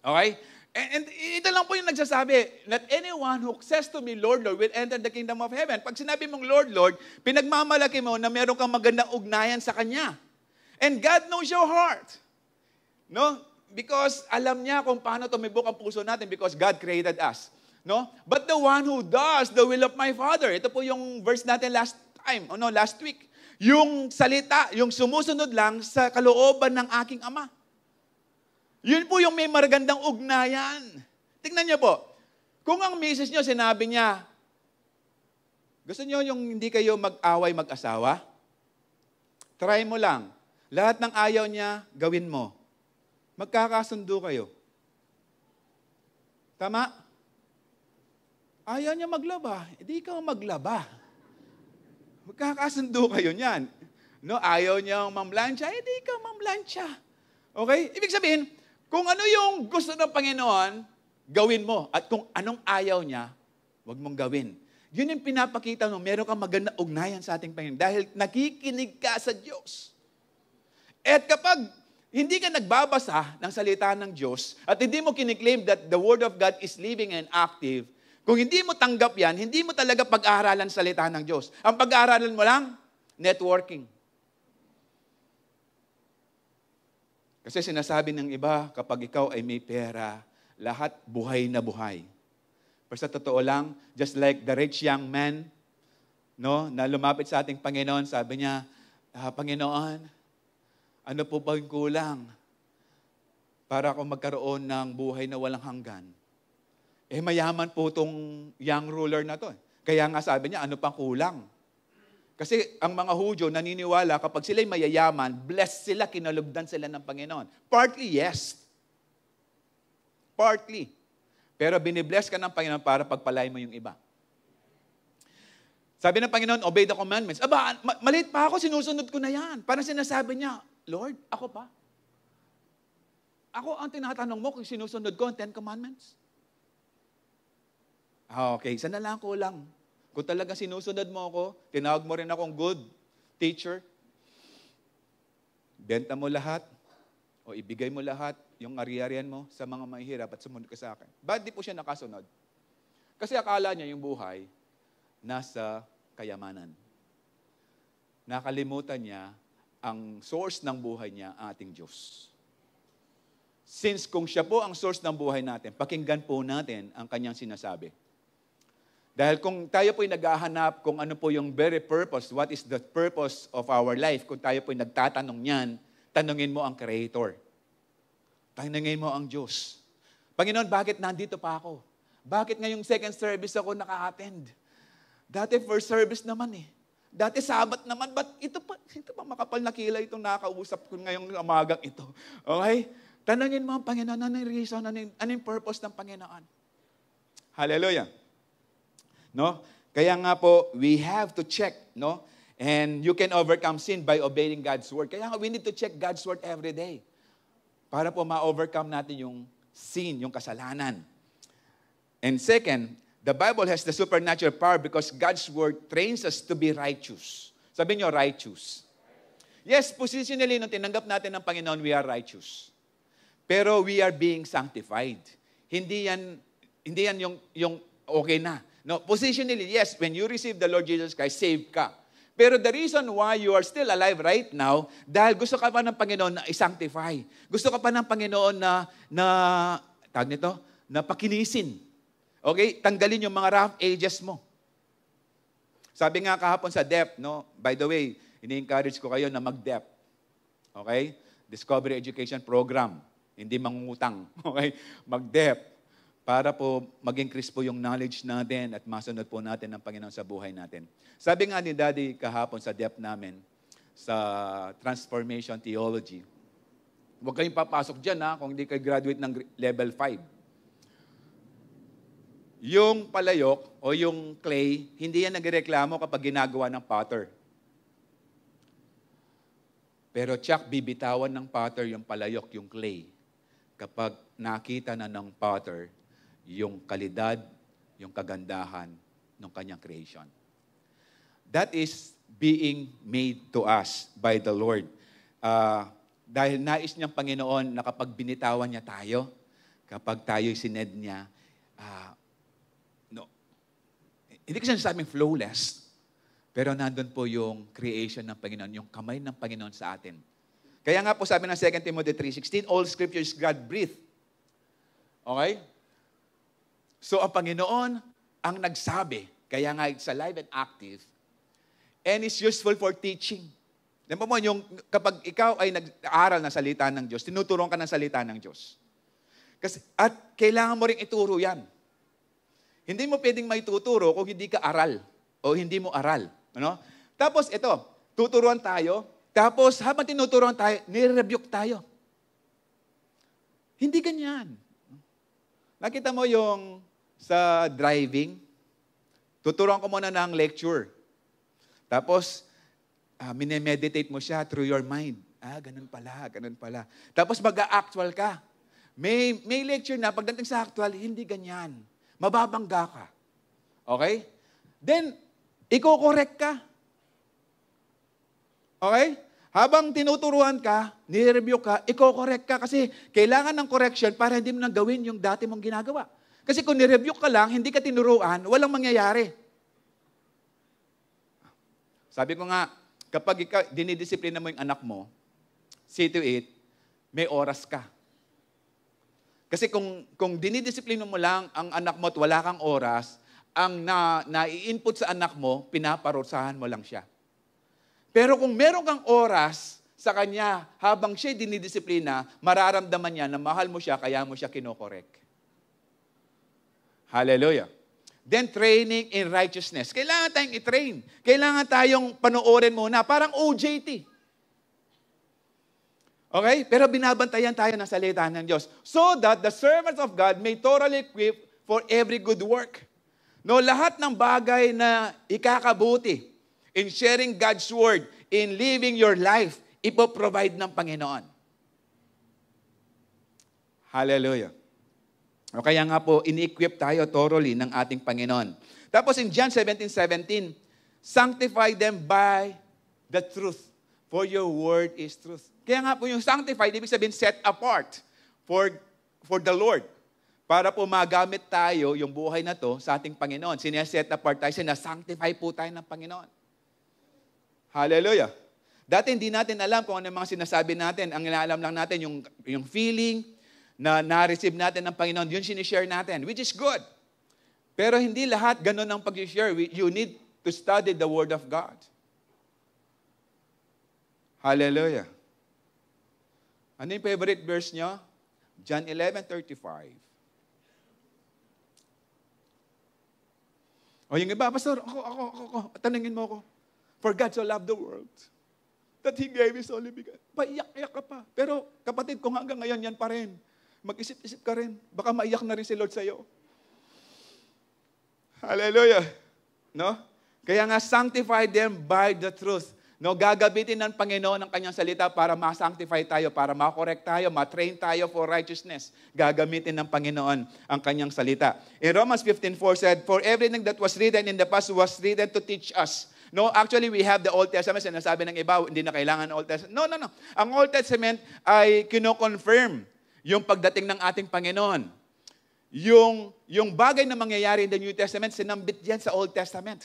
Okay? And, and ito lang po yung nagsasabi, that anyone who says to me, Lord, Lord, will enter the kingdom of heaven. Pag sinabi mong Lord, Lord, pinagmamalaki mo na meron kang magandang ugnayan sa Kanya. And God knows your heart. No? Because alam niya kung paano tumibok ang puso natin because God created us. No? But the one who does the will of my Father. Ito po yung verse natin last time, oh no, last week. Yung salita, yung sumusunod lang sa kalooban ng aking ama. Yun po yung may maragandang ugnayan. Tingnan niyo po. Kung ang misis niyo sinabi niya, gusto niyo yung hindi kayo mag-away mag-asawa? Try mo lang. Lahat ng ayaw niya, gawin mo. Magkakasundo kayo. Tama? Ayaw niya maglaba, hindi eh, ikaw maglaba. Magkakasundo kayo niyan. No, ayaw niyang mamlansya, hindi eh, ikaw mamlansya. Okay? Ibig sabihin, kung ano yung gusto ng Panginoon, gawin mo. At kung anong ayaw niya, huwag mong gawin. Yun yung pinapakita nung meron kang maganda ugnayan sa ating Panginoon dahil nakikinig ka sa Diyos. At kapag hindi ka nagbabasa ng salita ng Diyos at hindi mo kiniklaim that the Word of God is living and active, kung hindi mo tanggap yan, hindi mo talaga pag-aaralan salita ng Diyos. Ang pag-aaralan mo lang, networking. Kasi sinasabi ng iba, kapag ikaw ay may pera, lahat buhay na buhay. Pero sa totoo lang, just like the rich young man, no, na lumapit sa ating Panginoon, sabi niya, ah, Panginoon, ano po bang kulang para ako magkaroon ng buhay na walang hanggan? Eh mayaman po itong young ruler na to. Eh. Kaya nga sabi niya, ano pang kulang? Kasi ang mga Hudyo naniniwala kapag sila'y mayayaman, blessed sila, kinalugdan sila ng Panginoon. Partly, yes. Partly. Pero binibless ka ng Panginoon para pagpalain mo yung iba. Sabi ng Panginoon, obey the commandments. Aba, maliit pa ako, sinusunod ko na yan. Parang sinasabi niya, Lord, ako pa. Ako ang tinatanong mo kung sinusunod ko ang Ten Commandments. Ah, okay, isa na lang ko lang. Kung talaga sinusunod mo ako, tinawag mo rin akong good teacher, benta mo lahat o ibigay mo lahat yung ari-arian mo sa mga mahihirap at sumunod ka sa akin. Ba't di po siya nakasunod? Kasi akala niya yung buhay nasa kayamanan. Nakalimutan niya ang source ng buhay niya, ating Diyos. Since kung siya po ang source ng buhay natin, pakinggan po natin ang kanyang sinasabi. Dahil kung tayo po'y naghahanap kung ano po yung very purpose, what is the purpose of our life, kung tayo po'y nagtatanong yan, tanungin mo ang Creator. Tanungin mo ang Diyos. Panginoon, bakit nandito pa ako? Bakit ngayong second service ako naka-attend? Dati first service naman eh. Dati sabat naman, but ito pa, ito pa makapal na kilay itong nakausap ko ngayong umagang ito. Okay? Tanungin mo ang Panginoon, ano yung reason, ano yung, ano yung purpose ng Panginoon? Hallelujah. No? Kaya nga po, we have to check, no? And you can overcome sin by obeying God's word. Kaya nga, we need to check God's word every day. Para po ma-overcome natin yung sin, yung kasalanan. And second, the Bible has the supernatural power because God's word trains us to be righteous. Sabi nyo, righteous. Yes, positionally, nung tinanggap natin ng Panginoon, we are righteous. Pero we are being sanctified. Hindi yan, hindi yan yung, yung okay na. No, positionally, yes, when you receive the Lord Jesus Christ, saved ka. Pero the reason why you are still alive right now, dahil gusto ka pa ng Panginoon na i-sanctify. Gusto ka pa ng Panginoon na, na tawag nito, na pakinisin. Okay? Tanggalin yung mga rough ages mo. Sabi nga kahapon sa DEP, no? By the way, ini-encourage ko kayo na mag-DEP. Okay? Discovery Education Program. Hindi mangungutang. [laughs] Okay? Mag-DEP para po maging crisp po yung knowledge natin at masunod po natin ang Panginoon sa buhay natin. Sabi nga ni Daddy kahapon sa depth namin, sa Transformation Theology, huwag kayong papasok dyan ha, kung hindi kayo graduate ng level 5. Yung palayok o yung clay, hindi yan nagreklamo kapag ginagawa ng potter. Pero tsak, bibitawan ng potter yung palayok, yung clay. Kapag nakita na ng potter yung kalidad, yung kagandahan ng kanyang creation. That is being made to us by the Lord. Uh, dahil nais niyang Panginoon na kapag binitawan niya tayo, kapag tayo'y sined niya, uh, no, hindi ko sinasabing flawless, pero nandun po yung creation ng Panginoon, yung kamay ng Panginoon sa atin. Kaya nga po sabi ng 2 Timothy 3.16, All Scripture is God-breathed. Okay? So ang Panginoon ang nagsabi, kaya nga it's alive and active, and it's useful for teaching. Alam mo, yung, kapag ikaw ay nag-aaral ng salita ng Diyos, tinuturuan ka ng salita ng Diyos. Kasi, at kailangan mo rin ituro yan. Hindi mo pwedeng maituturo kung hindi ka aral o hindi mo aral. Ano? Tapos ito, tuturuan tayo. Tapos habang tinuturuan tayo, nire-rebuke tayo. Hindi ganyan. Nakita mo yung sa driving, tuturuan ko muna ng lecture. Tapos, uh, minemeditate mo siya through your mind. Ah, ganun pala, ganun pala. Tapos mag-actual ka. May, may lecture na, pagdating sa actual, hindi ganyan. Mababangga ka. Okay? Then, iko-correct ka. Okay? Habang tinuturuan ka, nire-review ka, iko-correct ka kasi kailangan ng correction para hindi mo nang gawin yung dati mong ginagawa. Kasi kung nirebuke ka lang, hindi ka tinuruan, walang mangyayari. Sabi ko nga, kapag ikaw, dinidisiplina mo yung anak mo, see to it, may oras ka. Kasi kung, kung dinidisiplina mo lang ang anak mo at wala kang oras, ang na, nai-input sa anak mo, pinaparusahan mo lang siya. Pero kung meron kang oras sa kanya habang siya dinidisiplina, mararamdaman niya na mahal mo siya kaya mo siya kinokorek. Hallelujah. Then training in righteousness. Kailangan tayong i-train. Kailangan tayong panoorin muna. Parang OJT. Okay? Pero binabantayan tayo ng salita ng Diyos. So that the servants of God may totally equipped for every good work. No, lahat ng bagay na ikakabuti in sharing God's word, in living your life, ipoprovide ng Panginoon. Hallelujah. O kaya nga po, ini-equip tayo thoroughly ng ating Panginoon. Tapos in John 17, 17, Sanctify them by the truth, for your word is truth. Kaya nga po yung sanctify, ibig sabihin set apart for, for the Lord. Para po magamit tayo yung buhay na to sa ating Panginoon. Sineset apart tayo, sinasanctify po tayo ng Panginoon. Hallelujah. Dati hindi natin alam kung ano yung mga sinasabi natin. Ang inaalam lang natin, yung, yung feeling, na na-receive natin ng Panginoon, yun sinishare natin, which is good. Pero hindi lahat ganun ang pag-share. You need to study the Word of God. Hallelujah. Ano yung favorite verse nyo? John 11.35. O yung iba, Pastor, ako, ako, ako, ako, tanungin mo ako. For God so loved the world that He gave His only begotten. Paiyak-iyak ka pa. Pero kapatid, kung hanggang ngayon, yan pa rin. Mag-isip-isip ka rin. Baka maiyak na rin si Lord sa'yo. Hallelujah. No? Kaya nga, sanctify them by the truth. No, gagabitin ng Panginoon ang kanyang salita para ma-sanctify tayo, para ma-correct tayo, ma-train tayo for righteousness. Gagamitin ng Panginoon ang kanyang salita. In Romans 15:4 said, "For everything that was written in the past was written to teach us." No, actually we have the Old Testament, sinasabi ng iba, hindi na kailangan Old Testament. No, no, no. Ang Old Testament ay kino-confirm yung pagdating ng ating Panginoon. Yung, yung bagay na mangyayari in the New Testament, sinambit yan sa Old Testament.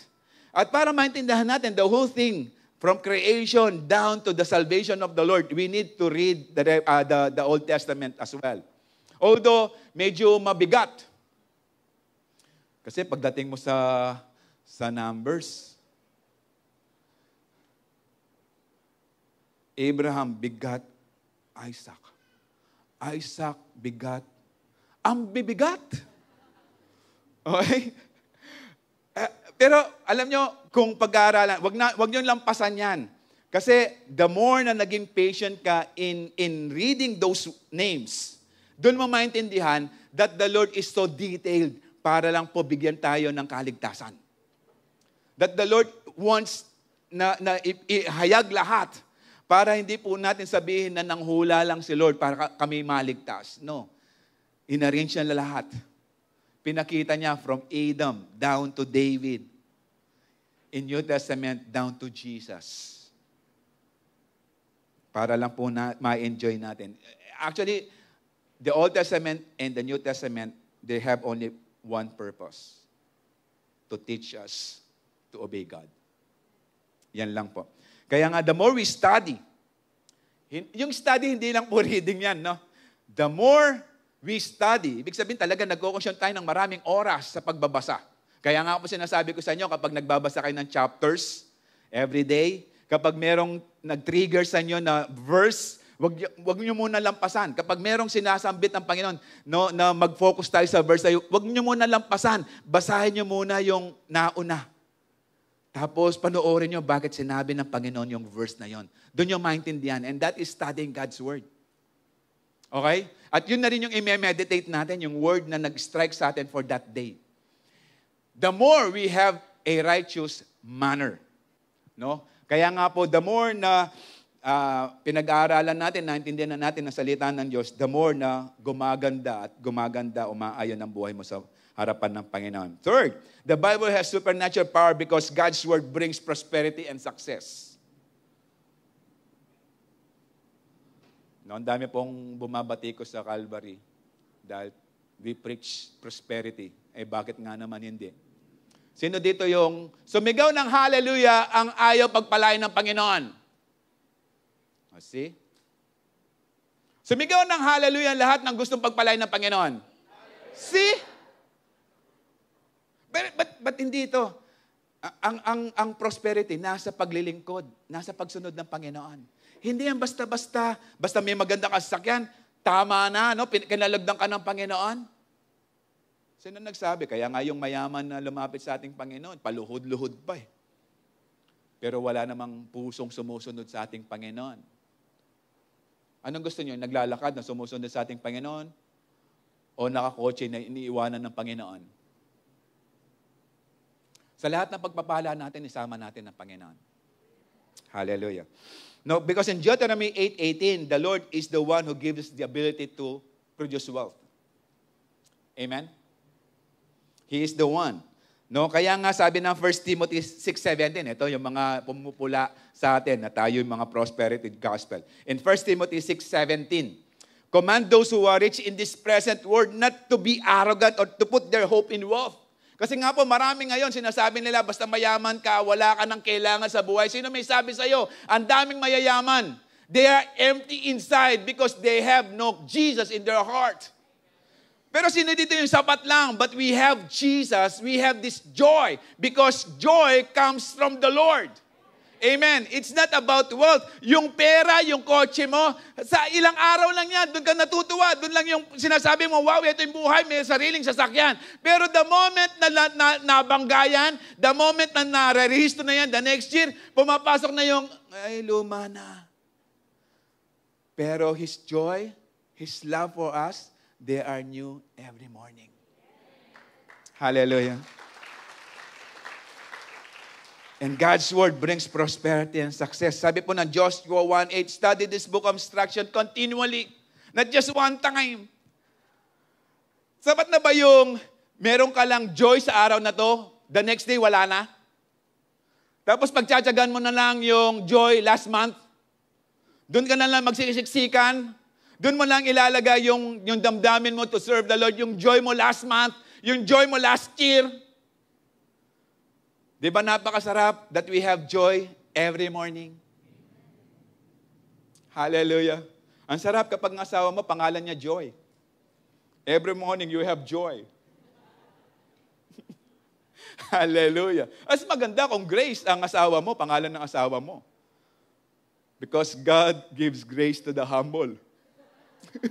At para maintindihan natin the whole thing, from creation down to the salvation of the Lord, we need to read the, uh, the, the Old Testament as well. Although, medyo mabigat. Kasi pagdating mo sa, sa numbers, Abraham bigat Isaac. Isaac bigat. Ang bibigat. Okay? Uh, pero alam nyo, kung pag-aaralan, wag, na, wag nyo pasan yan. Kasi the more na naging patient ka in, in reading those names, doon mo maintindihan that the Lord is so detailed para lang po bigyan tayo ng kaligtasan. That the Lord wants na, na ihayag lahat para hindi po natin sabihin na nanghula lang si Lord para kami maligtas. No. Inarrange niya lahat. Pinakita niya from Adam down to David. In New Testament, down to Jesus. Para lang po na, ma-enjoy natin. Actually, the Old Testament and the New Testament, they have only one purpose. To teach us to obey God. Yan lang po. Kaya nga, the more we study, yung study hindi lang po reading yan, no? The more we study, ibig sabihin talaga nagkokonsyon tayo ng maraming oras sa pagbabasa. Kaya nga po sinasabi ko sa inyo, kapag nagbabasa kayo ng chapters every day, kapag merong nag-trigger sa inyo na verse, wag, wag nyo muna lampasan. Kapag merong sinasambit ng Panginoon no, na mag-focus tayo sa verse, wag nyo muna lampasan. Basahin nyo muna yung nauna. Tapos panoorin nyo bakit sinabi ng Panginoon yung verse na yon. Doon nyo maintindihan. And that is studying God's Word. Okay? At yun na rin yung i-meditate natin, yung word na nag-strike sa atin for that day. The more we have a righteous manner. No? Kaya nga po, the more na uh, pinag-aaralan natin, naintindihan na natin ang salita ng Diyos, the more na gumaganda at gumaganda, umaayon ang buhay mo sa harapan ng Panginoon. Third, the Bible has supernatural power because God's Word brings prosperity and success. Noon dami pong bumabati ko sa Calvary dahil we preach prosperity. Eh bakit nga naman hindi? Sino dito yung sumigaw ng hallelujah ang ayaw pagpalain ng Panginoon? O see? Sumigaw ng hallelujah lahat ng gustong pagpalain ng Panginoon. Hallelujah. See? But, but, but hindi ito. Ang, ang, ang prosperity, nasa paglilingkod, nasa pagsunod ng Panginoon. Hindi yan basta-basta, basta may magandang kasakyan, tama na, no? kinalagdan ka ng Panginoon. Sino nagsabi? Kaya nga yung mayaman na lumapit sa ating Panginoon, paluhod-luhod pa eh. Pero wala namang pusong sumusunod sa ating Panginoon. Anong gusto niyo? Naglalakad na sumusunod sa ating Panginoon? O nakakotse na iniiwanan ng Panginoon? Sa lahat ng pagpapala natin, isama natin ang Panginoon. Hallelujah. No, because in Deuteronomy 8.18, the Lord is the one who gives the ability to produce wealth. Amen? He is the one. No, kaya nga sabi ng 1 Timothy 6:17, ito yung mga pumupula sa atin na tayo yung mga prosperity gospel. In 1 Timothy 6:17, command those who are rich in this present world not to be arrogant or to put their hope in wealth, kasi nga po, marami ngayon sinasabi nila, basta mayaman ka, wala ka ng kailangan sa buhay. Sino may sabi sa'yo? Ang daming mayayaman. They are empty inside because they have no Jesus in their heart. Pero sino dito yung sapat lang? But we have Jesus, we have this joy because joy comes from the Lord. Amen. It's not about wealth. Yung pera, yung kotse mo, sa ilang araw lang yan, doon ka natutuwa. Doon lang yung sinasabi mo, wow, ito yung buhay, may sariling sasakyan. Pero the moment na, na, na nabangga yan, the moment na nare-register na yan, the next year, pumapasok na yung, ay, luma na. Pero His joy, His love for us, they are new every morning. Hallelujah. And God's word brings prosperity and success. Sabi po ng Joshua 1.8, study this book of instruction continually. Not just one time. Sabat na ba yung meron ka lang joy sa araw na to, the next day wala na? Tapos pagtsatsagan mo na lang yung joy last month, doon ka na lang magsisiksikan, doon mo lang ilalagay yung, yung damdamin mo to serve the Lord, yung joy mo last month, yung joy mo last year, Di ba napakasarap that we have joy every morning? Hallelujah. Ang sarap kapag ang asawa mo, pangalan niya Joy. Every morning you have joy. [laughs] Hallelujah. As maganda kung grace ang asawa mo, pangalan ng asawa mo. Because God gives grace to the humble. [laughs]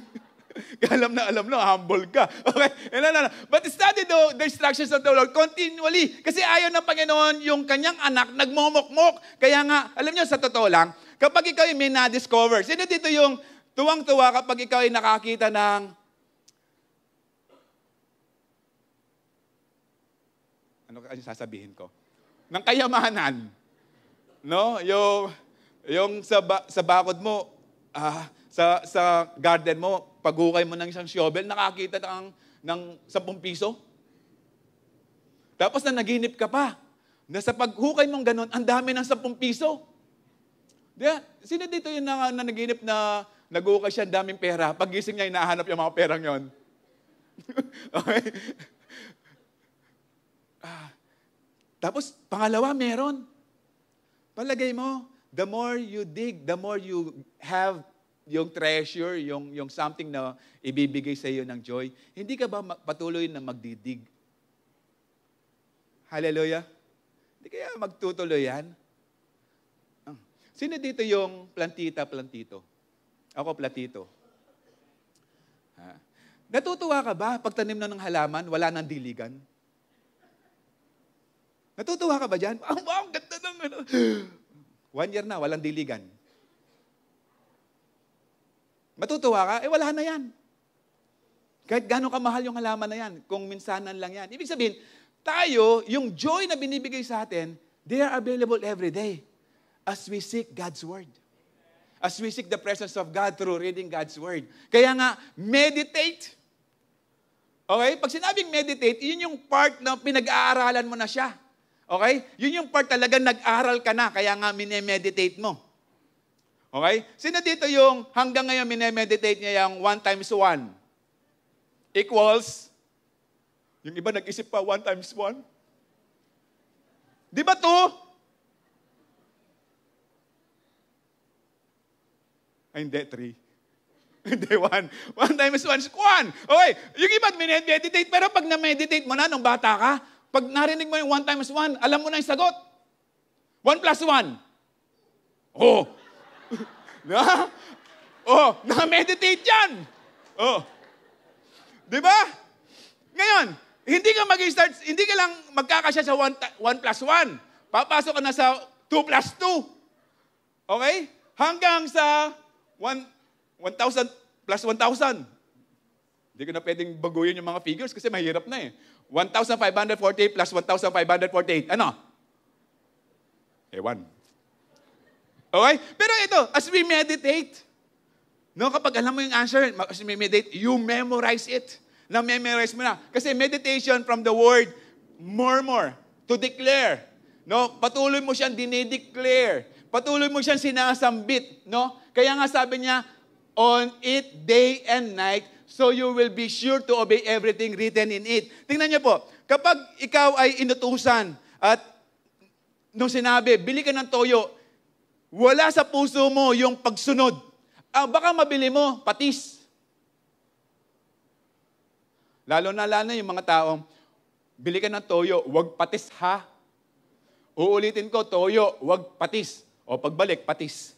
[laughs] alam na alam na, humble ka. [laughs] Okay? Eh, no, no, no. But study the, the instructions of the Lord continually. Kasi ayaw ng Panginoon yung kanyang anak nagmumukmok. Kaya nga, alam nyo, sa totoo lang, kapag ikaw ay may na-discover, sino dito yung tuwang-tuwa kapag ikaw ay nakakita ng ano yung sasabihin ko? Ng kayamanan. No? Yung, yung sa, ba, sa bakod mo, ah, sa, sa garden mo, paghukay mo ng isang shovel, nakakita ng, ng 10 piso. Tapos na naginip ka pa, na sa paghukay mong ganun, ang dami ng 10 piso. Diba? Sino dito yung na, na naginip na naghukay siya, daming pera, pagising niya, inahanap yung mga perang yon. [laughs] okay? Ah, tapos, pangalawa, meron. Palagay mo, the more you dig, the more you have yung treasure, yung, yung something na ibibigay sa iyo ng joy, hindi ka ba patuloy na magdidig? Hallelujah? Hindi kaya magtutuloy yan? Ah. Sino dito yung plantita, plantito? Ako, platito. Ha? Natutuwa ka ba pagtanim na ng halaman, wala nang diligan? Natutuwa ka ba dyan? Ang, [laughs] ang ganda ng ano. One year na, walang diligan. Matutuwa ka? Eh wala na yan. Kahit gano'ng kamahal yung halaman na yan, kung minsanan lang yan. Ibig sabihin, tayo, yung joy na binibigay sa atin, they are available every day as we seek God's Word. As we seek the presence of God through reading God's Word. Kaya nga, meditate. Okay? Pag sinabing meditate, yun yung part na pinag-aaralan mo na siya. Okay? Yun yung part talaga nag-aral ka na, kaya nga minemeditate mo. Okay? Sino dito yung hanggang ngayon minemeditate niya yung 1 times 1? Equals? Yung iba nag-isip pa 1 times 1? Di ba to? Ay, hindi, 3. [laughs] Hindi, 1 times 1 is 1. One! Okay, yung iba, mineditate. Pero pag na-meditate mo na, nung bata ka, pag narinig mo yung 1 times 1, alam mo na yung sagot. 1 plus one. Oh, No? Oh, na-meditate yan. Oh. Di ba? Ngayon, hindi ka mag-start, hindi ka lang magkakasya sa 1 plus 1. Papasok ka na sa 2 plus 2. Okay? Hanggang sa 1,000 plus 1,000. Hindi ko na pwedeng baguhin yung mga figures kasi mahirap na eh. 1,548 plus 1,548. Ano? Ewan. Okay? Pero ito, as we meditate, no, kapag alam mo yung answer, as we meditate, you memorize it. Na-memorize mo na. Kasi meditation from the word murmur, to declare. No, patuloy mo siyang dinedeclare. Patuloy mo siyang sinasambit, no? Kaya nga sabi niya, on it day and night, so you will be sure to obey everything written in it. Tingnan niyo po, kapag ikaw ay inutusan at nung sinabi, bili ka ng toyo, wala sa puso mo yung pagsunod. Ah, baka mabili mo, patis. Lalo na lalo yung mga taong, bili ka ng toyo, wag patis ha. Uulitin ko, toyo, wag patis. O pagbalik, patis.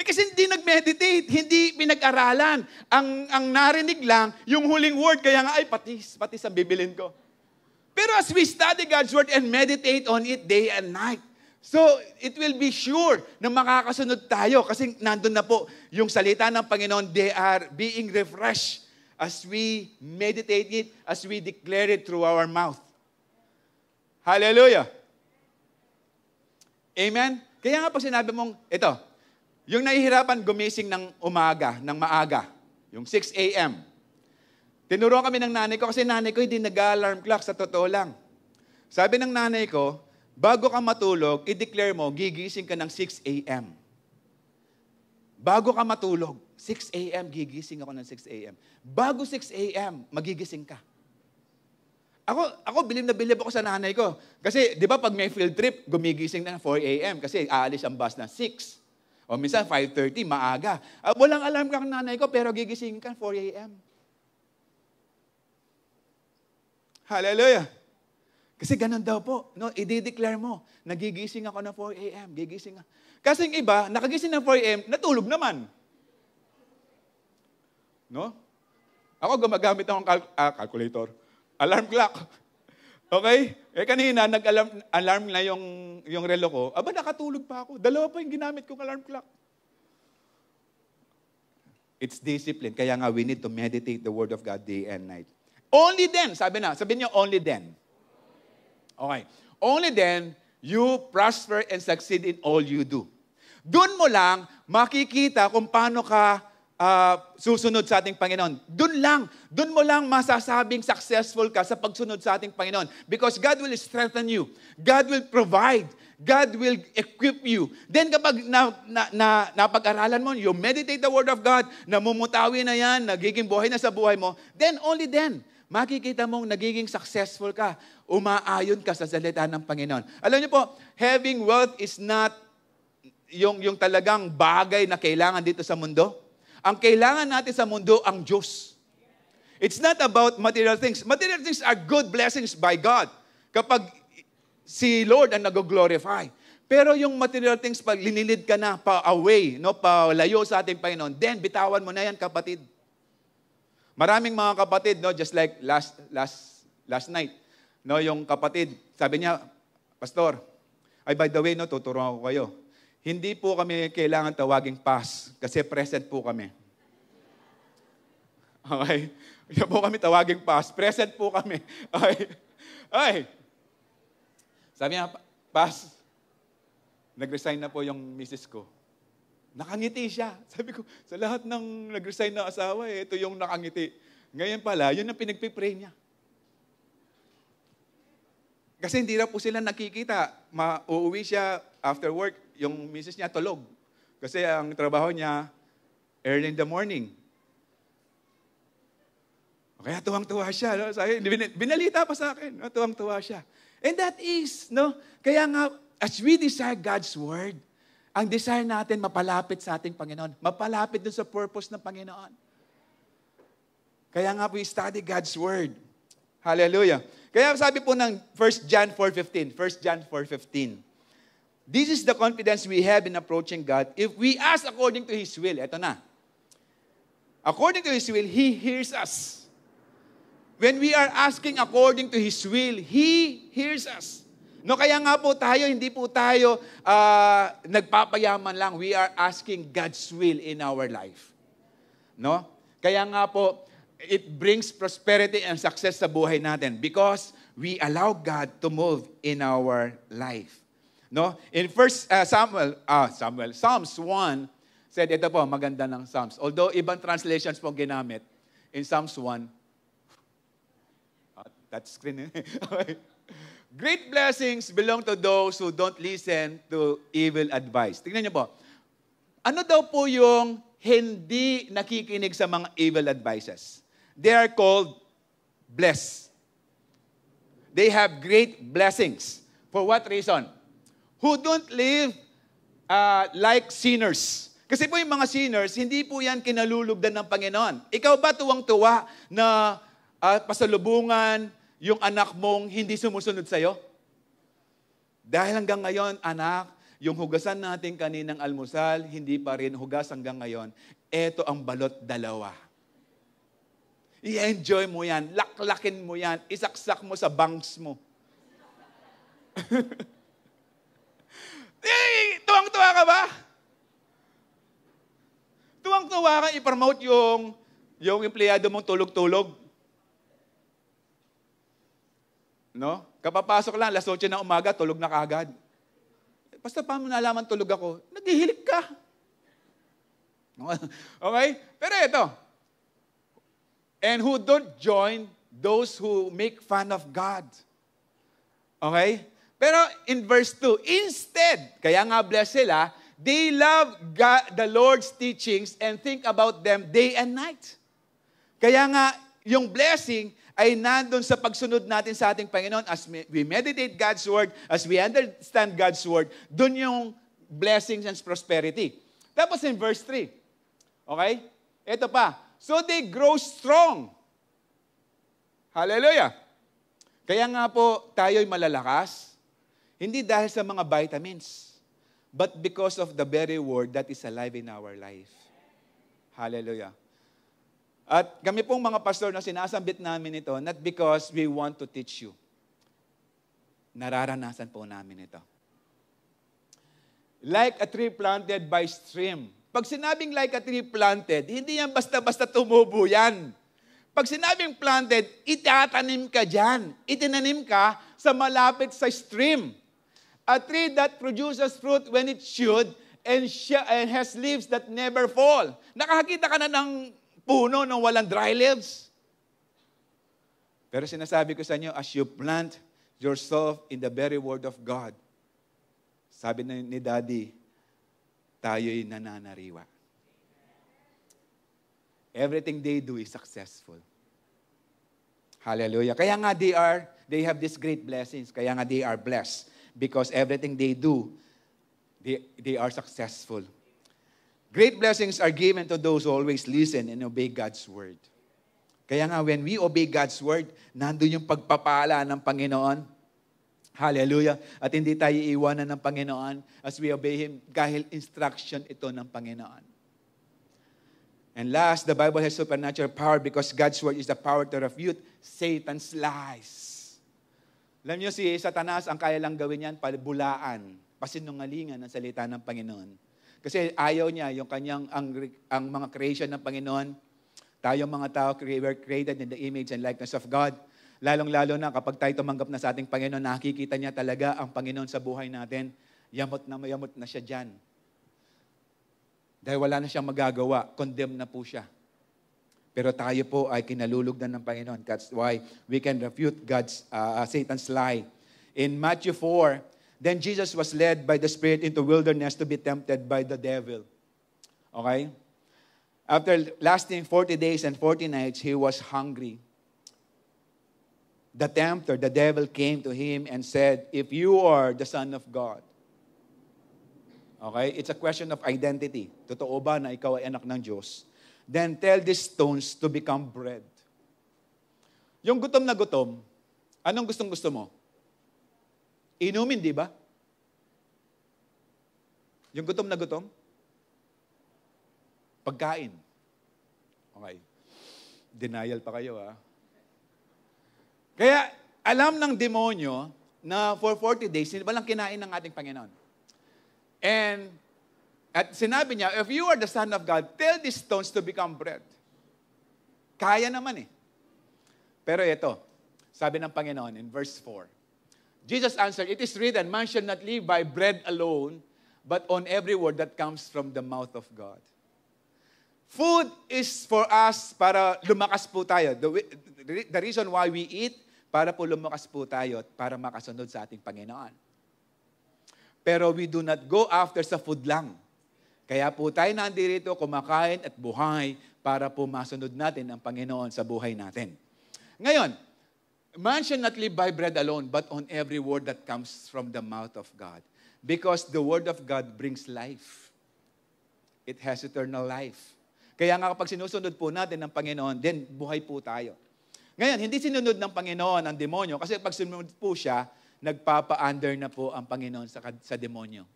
Eh kasi hindi nag-meditate, hindi pinag-aralan. Ang, ang narinig lang, yung huling word, kaya nga, ay, patis, patis ang bibilin ko. Pero as we study God's Word and meditate on it day and night, So, it will be sure na makakasunod tayo kasi nandun na po yung salita ng Panginoon. They are being refreshed as we meditate it, as we declare it through our mouth. Hallelujah! Amen? Kaya nga pag sinabi mong, ito, yung nahihirapan gumising ng umaga, ng maaga, yung 6 a.m., Tinuruan kami ng nanay ko kasi nanay ko hindi nag-alarm clock sa totoo lang. Sabi ng nanay ko, bago ka matulog, i-declare mo, gigising ka ng 6 a.m. Bago ka matulog, 6 a.m., gigising ako ng 6 a.m. Bago 6 a.m., magigising ka. Ako, ako bilib na bilib ako sa nanay ko. Kasi, di ba, pag may field trip, gumigising na 4 a.m. kasi aalis ang bus na 6. O minsan, 5.30, maaga. Uh, walang alarm ka ng nanay ko, pero gigising ka 4 a.m. Hallelujah. Kasi ganun daw po. No, i-declare mo, nagigising ako na 4 a.m., gigising ako. Kasi yung iba, nakagising ng 4 a.m., natulog naman. No? Ako gumagamit akong cal- ah, calculator. Alarm clock. [laughs] Okay? Eh kanina, nag-alarm alarm na yung, yung relo ko. Aba, nakatulog pa ako. Dalawa pa yung ginamit kong alarm clock. It's discipline. Kaya nga, we need to meditate the Word of God day and night. Only then, sabi na, sabi niyo, only then. Okay. Only then, you prosper and succeed in all you do. Doon mo lang makikita kung paano ka uh, susunod sa ating Panginoon. Doon lang, doon mo lang masasabing successful ka sa pagsunod sa ating Panginoon. Because God will strengthen you. God will provide. God will equip you. Then kapag na, na, na, napag-aralan mo, you meditate the Word of God, namumutawi na yan, nagiging buhay na sa buhay mo, then only then, makikita mong nagiging successful ka, umaayon ka sa salita ng Panginoon. Alam niyo po, having wealth is not yung, yung talagang bagay na kailangan dito sa mundo. Ang kailangan natin sa mundo, ang Diyos. It's not about material things. Material things are good blessings by God. Kapag si Lord ang nag-glorify. Pero yung material things, pag linilid ka na pa away, no, pa layo sa ating Panginoon, then bitawan mo na yan, kapatid. Maraming mga kapatid, no, just like last, last, last night, no, yung kapatid, sabi niya, Pastor, ay by the way, no, tuturuan ko kayo. Hindi po kami kailangan tawaging past kasi present po kami. [laughs] Okay? Hindi po kami tawaging past. Present po kami. [laughs] Okay? Ay! Sabi niya, past, nag-resign na po yung misis ko. Nakangiti siya. [laughs] Sabi ko, sa lahat ng nag-resign na asawa, eh, ito yung nakangiti. Ngayon pala, yun ang pinagpipray niya. Kasi hindi na po sila nakikita. Mauuwi siya after work, yung misis niya tulog. Kasi ang trabaho niya, early in the morning. Kaya tuwang-tuwa siya. No? Sabi, binalita pa sa akin, no? tuwang-tuwa siya. And that is, no? kaya nga, as we desire God's Word, ang desire natin, mapalapit sa ating Panginoon. Mapalapit dun sa purpose ng Panginoon. Kaya nga po, study God's Word. Hallelujah. Kaya sabi po ng 1 John 4.15, 1 John 4.15, This is the confidence we have in approaching God if we ask according to His will. Ito na. According to His will, He hears us. When we are asking according to His will, He hears us. No, kaya nga po tayo, hindi po tayo uh, nagpapayaman lang. We are asking God's will in our life. No? Kaya nga po, it brings prosperity and success sa buhay natin because we allow God to move in our life. No? In first uh, Samuel, uh, Samuel, Psalms 1 said ito po, maganda ng Psalms. Although ibang translations po ginamit in Psalms 1. Uh, that screen. Eh? [laughs] Great blessings belong to those who don't listen to evil advice. Tingnan niyo po. Ano daw po yung hindi nakikinig sa mga evil advices? They are called blessed. They have great blessings. For what reason? Who don't live uh, like sinners. Kasi po yung mga sinners, hindi po yan kinalulugdan ng Panginoon. Ikaw ba tuwang-tuwa na uh, pasalubungan yung anak mong hindi sumusunod sa'yo? Dahil hanggang ngayon, anak, yung hugasan natin kaninang almusal, hindi pa rin hugas hanggang ngayon. Ito ang balot dalawa. I-enjoy mo yan, laklakin mo yan, isaksak mo sa banks mo. [laughs] eh, tuwang-tuwa ka ba? Tuwang-tuwa ka, ipromote yung, yung empleyado mong tulog-tulog. No? Kapapasok lang, las 8 ng umaga, tulog na kagad. Basta eh, pa mo nalaman tulog ako, naghihilik ka. [laughs] Okay? Pero ito, and who don't join those who make fun of God. Okay? Pero in verse 2, instead, kaya nga bless sila, they love God, the Lord's teachings and think about them day and night. Kaya nga, yung blessing, ay nandun sa pagsunod natin sa ating Panginoon. As we meditate God's Word, as we understand God's Word, dun yung blessings and prosperity. Tapos in verse 3, okay? Ito pa, so they grow strong. Hallelujah! Kaya nga po, tayo'y malalakas. Hindi dahil sa mga vitamins, but because of the very word that is alive in our life. Hallelujah. At kami pong mga pastor na sinasambit namin ito, not because we want to teach you. Nararanasan po namin ito. Like a tree planted by stream. Pag sinabing like a tree planted, hindi yan basta-basta tumubo yan. Pag sinabing planted, itatanim ka dyan. Itinanim ka sa malapit sa stream. A tree that produces fruit when it should and, sh- and has leaves that never fall. Nakakita ka na ng puno ng walang dry leaves. Pero sinasabi ko sa inyo, as you plant yourself in the very Word of God, sabi na ni Daddy, tayo'y nananariwa. Everything they do is successful. Hallelujah. Kaya nga they are, they have these great blessings. Kaya nga they are blessed. Because everything they do, they, they are successful. Great blessings are given to those who always listen and obey God's word. Kaya nga, when we obey God's word, nandun yung pagpapala ng Panginoon. Hallelujah. At hindi tayo iiwanan ng Panginoon as we obey Him dahil instruction ito ng Panginoon. And last, the Bible has supernatural power because God's word is the power to refute Satan's lies. Alam niyo si Satanas, ang kaya lang gawin niyan, pabulaan, pasinungalingan ng salita ng Panginoon. Kasi ayaw niya yung kanyang, ang, ang mga creation ng Panginoon. Tayo mga tao, were created in the image and likeness of God. Lalong-lalo na kapag tayo tumanggap na sa ating Panginoon, nakikita niya talaga ang Panginoon sa buhay natin. Yamot na mayamot na siya dyan. Dahil wala na siyang magagawa, condemn na po siya. Pero tayo po ay kinalulugdan ng Panginoon. That's why we can refute God's, uh, uh Satan's lie. In Matthew 4, Then Jesus was led by the Spirit into wilderness to be tempted by the devil. Okay? After lasting 40 days and 40 nights, he was hungry. The tempter, the devil, came to him and said, If you are the Son of God. Okay? It's a question of identity. Totoo ba na ikaw ay anak ng Diyos? Then tell these stones to become bread. Yung gutom na gutom, anong gustong gusto mo? Inumin, di ba? Yung gutom na gutom? Pagkain. Okay. Denial pa kayo, ha? Ah. Kaya, alam ng demonyo na for 40 days, hindi ba lang kinain ng ating Panginoon? And, at sinabi niya, if you are the Son of God, tell these stones to become bread. Kaya naman eh. Pero ito, sabi ng Panginoon in verse 4, Jesus answered, It is written, man shall not live by bread alone, but on every word that comes from the mouth of God. Food is for us para lumakas po tayo. The, the reason why we eat, para po lumakas po tayo at para makasunod sa ating Panginoon. Pero we do not go after sa food lang. Kaya po tayo nandito kumakain at buhay para po masunod natin ang Panginoon sa buhay natin. Ngayon, Man shall not live by bread alone, but on every word that comes from the mouth of God. Because the word of God brings life. It has eternal life. Kaya nga kapag sinusunod po natin ng Panginoon, then buhay po tayo. Ngayon, hindi sinunod ng Panginoon ang demonyo kasi pag sinunod po siya, nagpapa-under na po ang Panginoon sa, sa demonyo.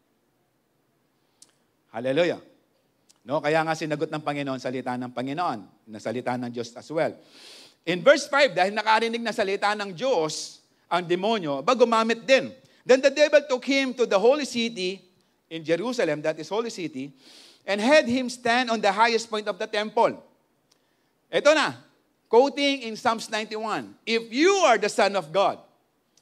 Hallelujah. No, kaya nga sinagot ng Panginoon salita ng Panginoon, na salita ng Diyos as well. In verse 5, dahil nakarinig na salita ng Diyos, ang demonyo, ba gumamit din. Then the devil took him to the holy city in Jerusalem, that is holy city, and had him stand on the highest point of the temple. Ito na, quoting in Psalms 91, If you are the Son of God,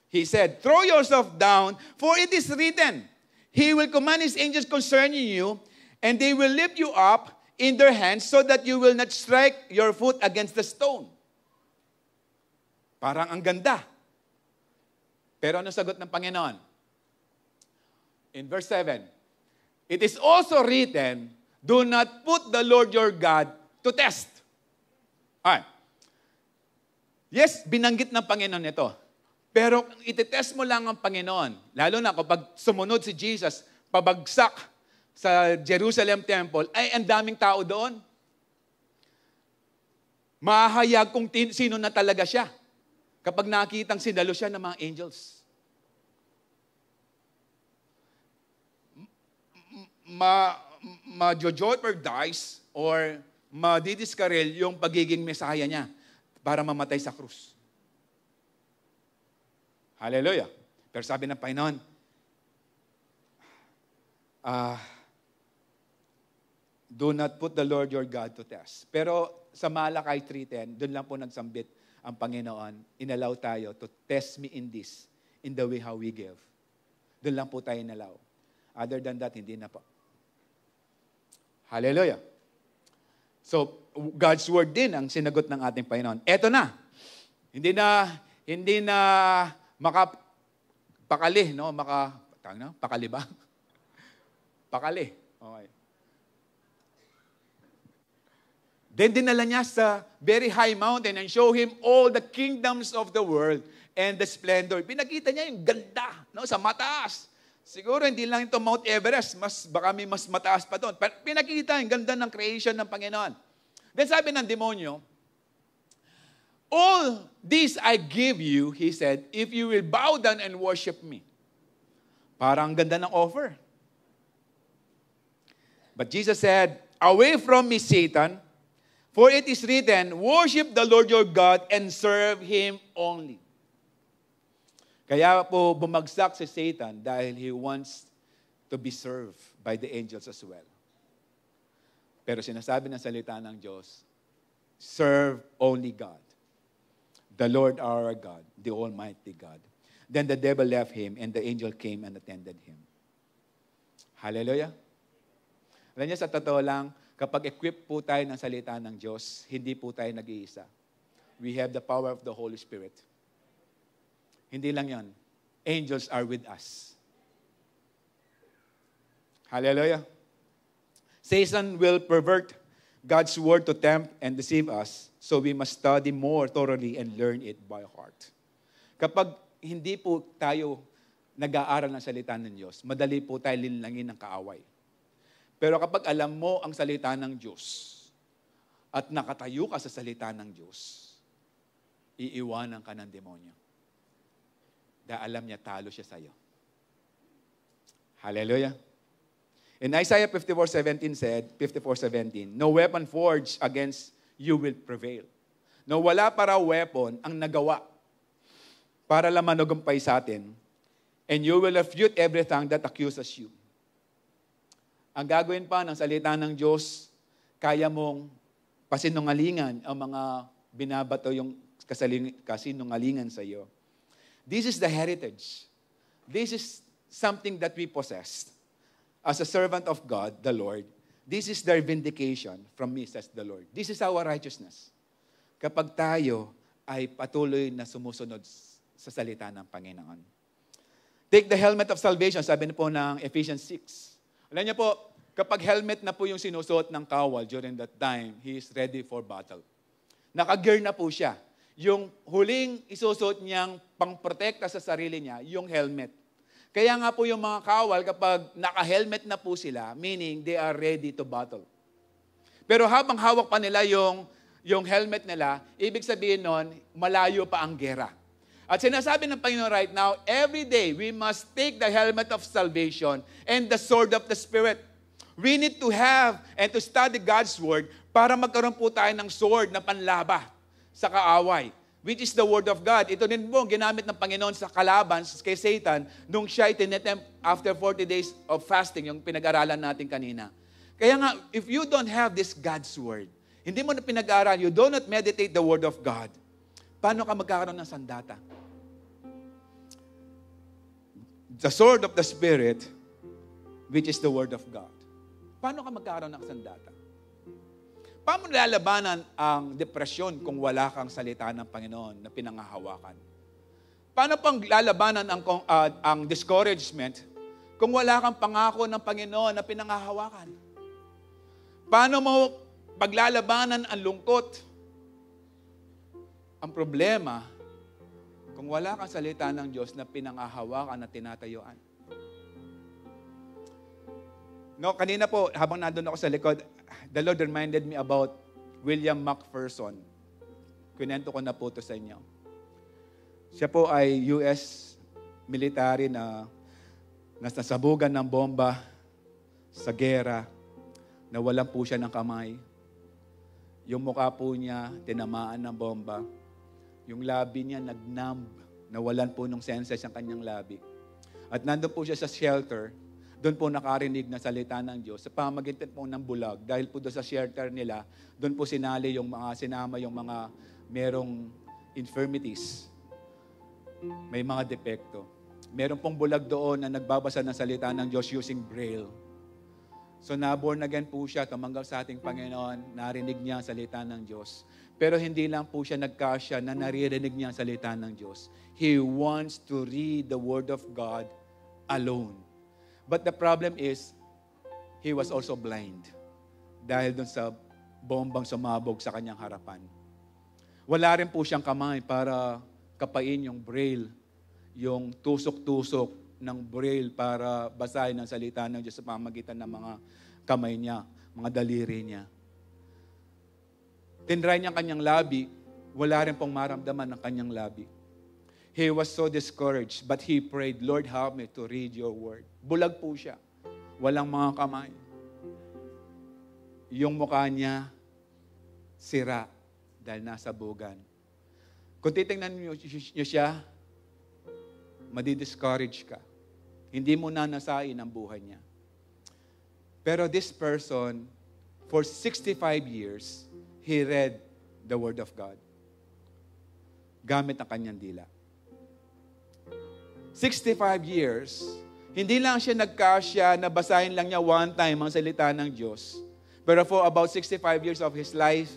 he said, throw yourself down, for it is written, He will command His angels concerning you, and they will lift you up in their hands so that you will not strike your foot against the stone. Parang ang ganda. Pero ano sagot ng Panginoon? In verse 7, It is also written, Do not put the Lord your God to test. Alright. Yes, binanggit ng Panginoon ito. Pero itetest mo lang ang Panginoon, lalo na kapag sumunod si Jesus, pabagsak sa Jerusalem Temple, ay ang daming tao doon. Mahayag kung sino na talaga siya kapag nakitang sinalo siya ng mga angels. Ma, ma or dies or madidiskarel yung pagiging mesaya niya para mamatay sa krus. Hallelujah. Pero sabi ng Panginoon, ah, uh, do not put the Lord your God to test. Pero sa Malakay 3.10, doon lang po nagsambit ang Panginoon, inalaw tayo to test me in this, in the way how we give. Doon lang po tayo inalaw. Other than that, hindi na po. Hallelujah. So, God's word din ang sinagot ng ating Panginoon. Eto na. Hindi na hindi na makapakali, no? Maka tawag na, pakali ba? [laughs] pakali. Okay. Then dinala niya sa very high mountain and show him all the kingdoms of the world and the splendor. Pinakita niya yung ganda no, sa mataas. Siguro hindi lang ito Mount Everest, mas, baka may mas mataas pa doon. Pero Pinakita yung ganda ng creation ng Panginoon. Then sabi ng demonyo, All this I give you, he said, if you will bow down and worship me. Parang ganda ng offer. But Jesus said, Away from me, Satan, For it is written, Worship the Lord your God and serve Him only. Kaya po bumagsak si Satan dahil he wants to be served by the angels as well. Pero sinasabi ng salita ng Diyos, serve only God, the Lord our God, the Almighty God. Then the devil left him and the angel came and attended him. Hallelujah. Alam niyo, sa totoo lang, Kapag equipped po tayo ng salita ng Diyos, hindi po tayo nag-iisa. We have the power of the Holy Spirit. Hindi lang yon. Angels are with us. Hallelujah. Satan will pervert God's word to tempt and deceive us, so we must study more thoroughly and learn it by heart. Kapag hindi po tayo nag-aaral ng salita ng Diyos, madali po tayo linlangin ng kaaway. Pero kapag alam mo ang salita ng Diyos at nakatayo ka sa salita ng Diyos, iiwanan ka ng demonyo. Dahil alam niya, talo siya sa'yo. Hallelujah. In Isaiah 54.17 said, 54.17, No weapon forged against you will prevail. No, wala para weapon ang nagawa para lang manugumpay sa atin. And you will refute every tongue that accuses you. Ang gagawin pa ng salita ng Diyos, kaya mong pasinungalingan ang mga binabato yung kasinungalingan sa iyo. This is the heritage. This is something that we possess. As a servant of God, the Lord, this is their vindication from me, says the Lord. This is our righteousness. Kapag tayo ay patuloy na sumusunod sa salita ng Panginoon. Take the helmet of salvation, sabi na po ng Ephesians 6. Alam niyo po, Kapag helmet na po yung sinusuot ng kawal during that time, he is ready for battle. Nakagear na po siya. Yung huling isusuot niyang pangprotekta sa sarili niya, yung helmet. Kaya nga po yung mga kawal, kapag naka-helmet na po sila, meaning they are ready to battle. Pero habang hawak pa nila yung, yung helmet nila, ibig sabihin nun, malayo pa ang gera. At sinasabi ng Panginoon right now, every day we must take the helmet of salvation and the sword of the Spirit. We need to have and to study God's Word para magkaroon po tayo ng sword na panlaba sa kaaway, which is the Word of God. Ito din po ginamit ng Panginoon sa kalaban kay Satan nung siya itinetempt after 40 days of fasting, yung pinag-aralan natin kanina. Kaya nga, if you don't have this God's Word, hindi mo na pinag-aaral, you do not meditate the Word of God, paano ka magkakaroon ng sandata? The sword of the Spirit, which is the Word of God. Paano ka magkakaroon ng sandata? Paano lalabanan ang depresyon kung wala kang salita ng Panginoon na pinangahawakan? Paano pang lalabanan ang, uh, ang discouragement kung wala kang pangako ng Panginoon na pinangahawakan? Paano mo paglalabanan ang lungkot? Ang problema, kung wala kang salita ng Diyos na pinangahawakan at tinatayuan. No, kanina po, habang nandun ako sa likod, the Lord reminded me about William McPherson. Kunento ko na po to sa inyo. Siya po ay US military na nasasabugan ng bomba sa gera, nawalan po siya ng kamay. Yung mukha po niya, tinamaan ng bomba. Yung labi niya, nag-numb. Nawalan po ng senses ang kanyang labi. At nandun po siya sa shelter doon po nakarinig na salita ng Diyos sa pamagitan po ng bulag. Dahil po doon sa shelter nila, doon po sinali yung mga sinama, yung mga merong infirmities. May mga depekto. Meron pong bulag doon na nagbabasa ng salita ng Diyos using braille. So naborn again po siya, tumanggap sa ating Panginoon, narinig niya ang salita ng Diyos. Pero hindi lang po siya nagkasya na naririnig niya ang salita ng Diyos. He wants to read the Word of God alone But the problem is, he was also blind dahil dun sa bombang sumabog sa kanyang harapan. Wala rin po siyang kamay para kapain yung braille, yung tusok-tusok ng braille para basahin ang salita ng Diyos sa pamagitan ng mga kamay niya, mga daliri niya. Tinry niya kanyang labi, wala rin pong maramdaman ng kanyang labi. He was so discouraged, but he prayed, Lord, help me to read your word. Bulag po siya. Walang mga kamay. Yung mukha niya, sira dahil nasa bugan. Kung titingnan niyo, siya, madi-discourage ka. Hindi mo na ang buhay niya. Pero this person, for 65 years, he read the Word of God. Gamit ang kanyang dila. 65 years, hindi lang siya nagkasya na basahin lang niya one time ang salita ng Diyos. Pero for about 65 years of his life,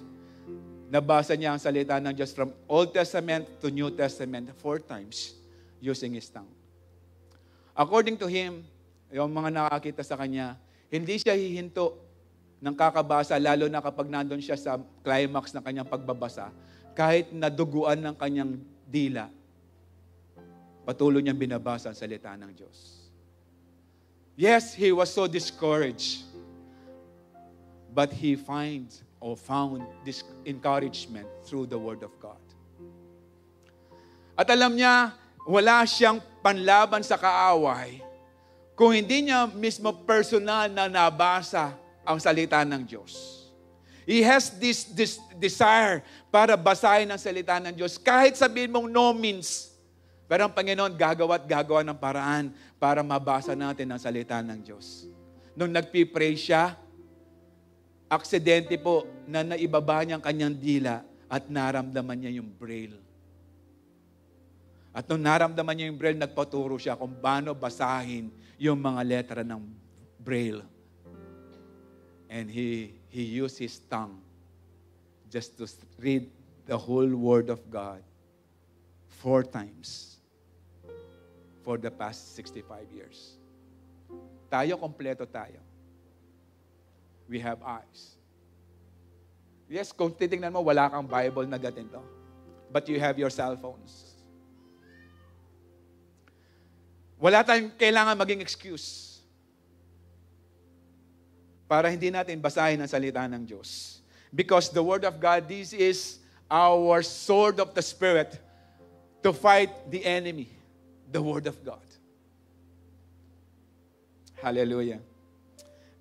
nabasa niya ang salita ng Diyos from Old Testament to New Testament four times using his tongue. According to him, yung mga nakakita sa kanya, hindi siya hihinto ng kakabasa, lalo na kapag nandun siya sa climax ng kanyang pagbabasa, kahit naduguan ng kanyang dila patuloy niyang binabasa ang salita ng Diyos. Yes, he was so discouraged. But he finds or found this encouragement through the Word of God. At alam niya, wala siyang panlaban sa kaaway kung hindi niya mismo personal na nabasa ang salita ng Diyos. He has this, this desire para basahin ang salita ng Diyos. Kahit sabihin mong no means, pero ang Panginoon gagawa at gagawa ng paraan para mabasa natin ang salita ng Diyos. Nung nagpipray siya, aksidente po na naibaba niya ang kanyang dila at naramdaman niya yung braille. At nung naramdaman niya yung braille, nagpaturo siya kung paano basahin yung mga letra ng braille. And he, he used his tongue just to read the whole Word of God four times for the past 65 years. Tayo, kompleto tayo. We have eyes. Yes, kung titingnan mo, wala kang Bible na ganito. But you have your cell phones. Wala tayong kailangan maging excuse para hindi natin basahin ang salita ng Diyos. Because the Word of God, this is our sword of the Spirit to fight the enemy the Word of God. Hallelujah.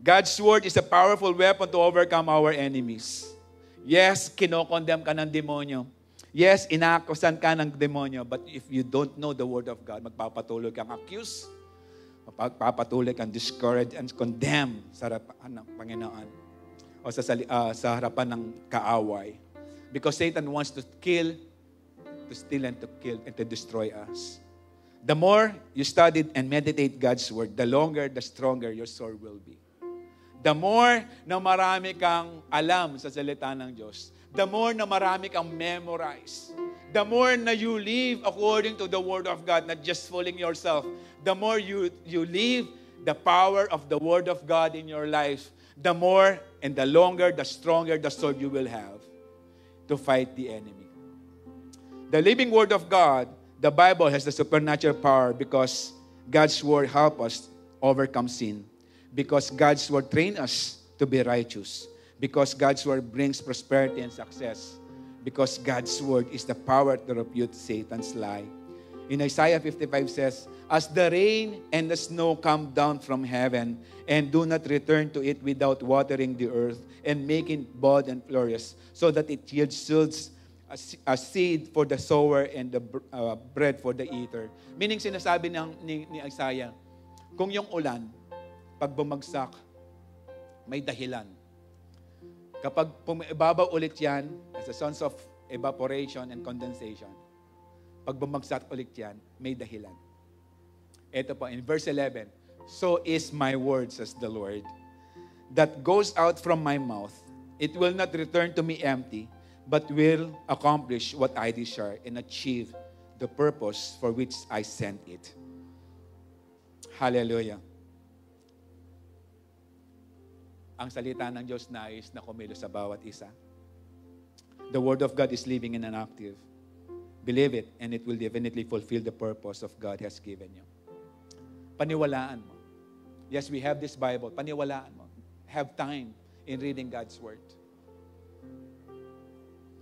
God's Word is a powerful weapon to overcome our enemies. Yes, kinokondem ka ng demonyo. Yes, inaakusan ka ng demonyo. But if you don't know the Word of God, magpapatuloy kang accuse, magpapatuloy kang discourage and condemn sa harapan ng Panginoon o sa, uh, sa harapan ng kaaway. Because Satan wants to kill, to steal, and to kill, and to destroy us. The more you study and meditate God's Word, the longer, the stronger your soul will be. The more na marami kang alam sa salita ng Diyos, the more na marami kang memorize, the more na you live according to the Word of God, not just fooling yourself, the more you, you live the power of the Word of God in your life, the more and the longer, the stronger the sword you will have to fight the enemy. The living Word of God the Bible has the supernatural power because God's word help us overcome sin. Because God's word train us to be righteous. Because God's word brings prosperity and success. Because God's word is the power to refute Satan's lie. In Isaiah 55 says, As the rain and the snow come down from heaven, and do not return to it without watering the earth, and making bud and flourish, so that it yields shoots a, a seed for the sower and the uh, bread for the eater. Meaning sinasabi ng, ni, ni Isaiah, kung yung ulan, pag bumagsak, may dahilan. Kapag ibabaw ulit yan, as a sons of evaporation and condensation, pag bumagsak ulit yan, may dahilan. Ito po, in verse 11, So is my word, says the Lord, that goes out from my mouth. It will not return to me empty, but will accomplish what I desire and achieve the purpose for which I sent it. Hallelujah. Ang salita ng Diyos nais na kumilos sa bawat isa. The Word of God is living and active. Believe it and it will definitely fulfill the purpose of God has given you. Paniwalaan mo. Yes, we have this Bible. Paniwalaan mo. Have time in reading God's Word.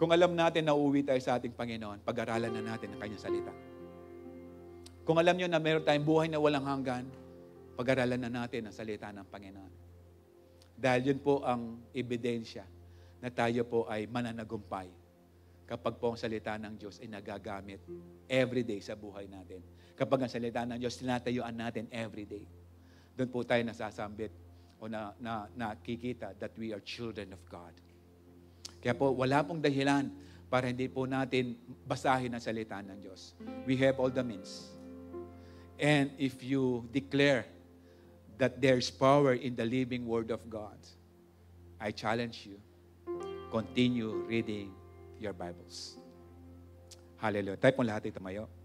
Kung alam natin na uuwi tayo sa ating Panginoon, pag-aralan na natin ang kanyang salita. Kung alam nyo na meron tayong buhay na walang hanggan, pag-aralan na natin ang salita ng Panginoon. Dahil yun po ang ebidensya na tayo po ay mananagumpay kapag po ang salita ng Diyos ay nagagamit everyday sa buhay natin. Kapag ang salita ng Diyos tinatayuan natin everyday. Doon po tayo nasasambit o na, na, nakikita that we are children of God. Kaya po, wala pong dahilan para hindi po natin basahin ang salita ng Diyos. We have all the means. And if you declare that there's power in the living Word of God, I challenge you, continue reading your Bibles. Hallelujah. Tayo pong lahat ay tumayo.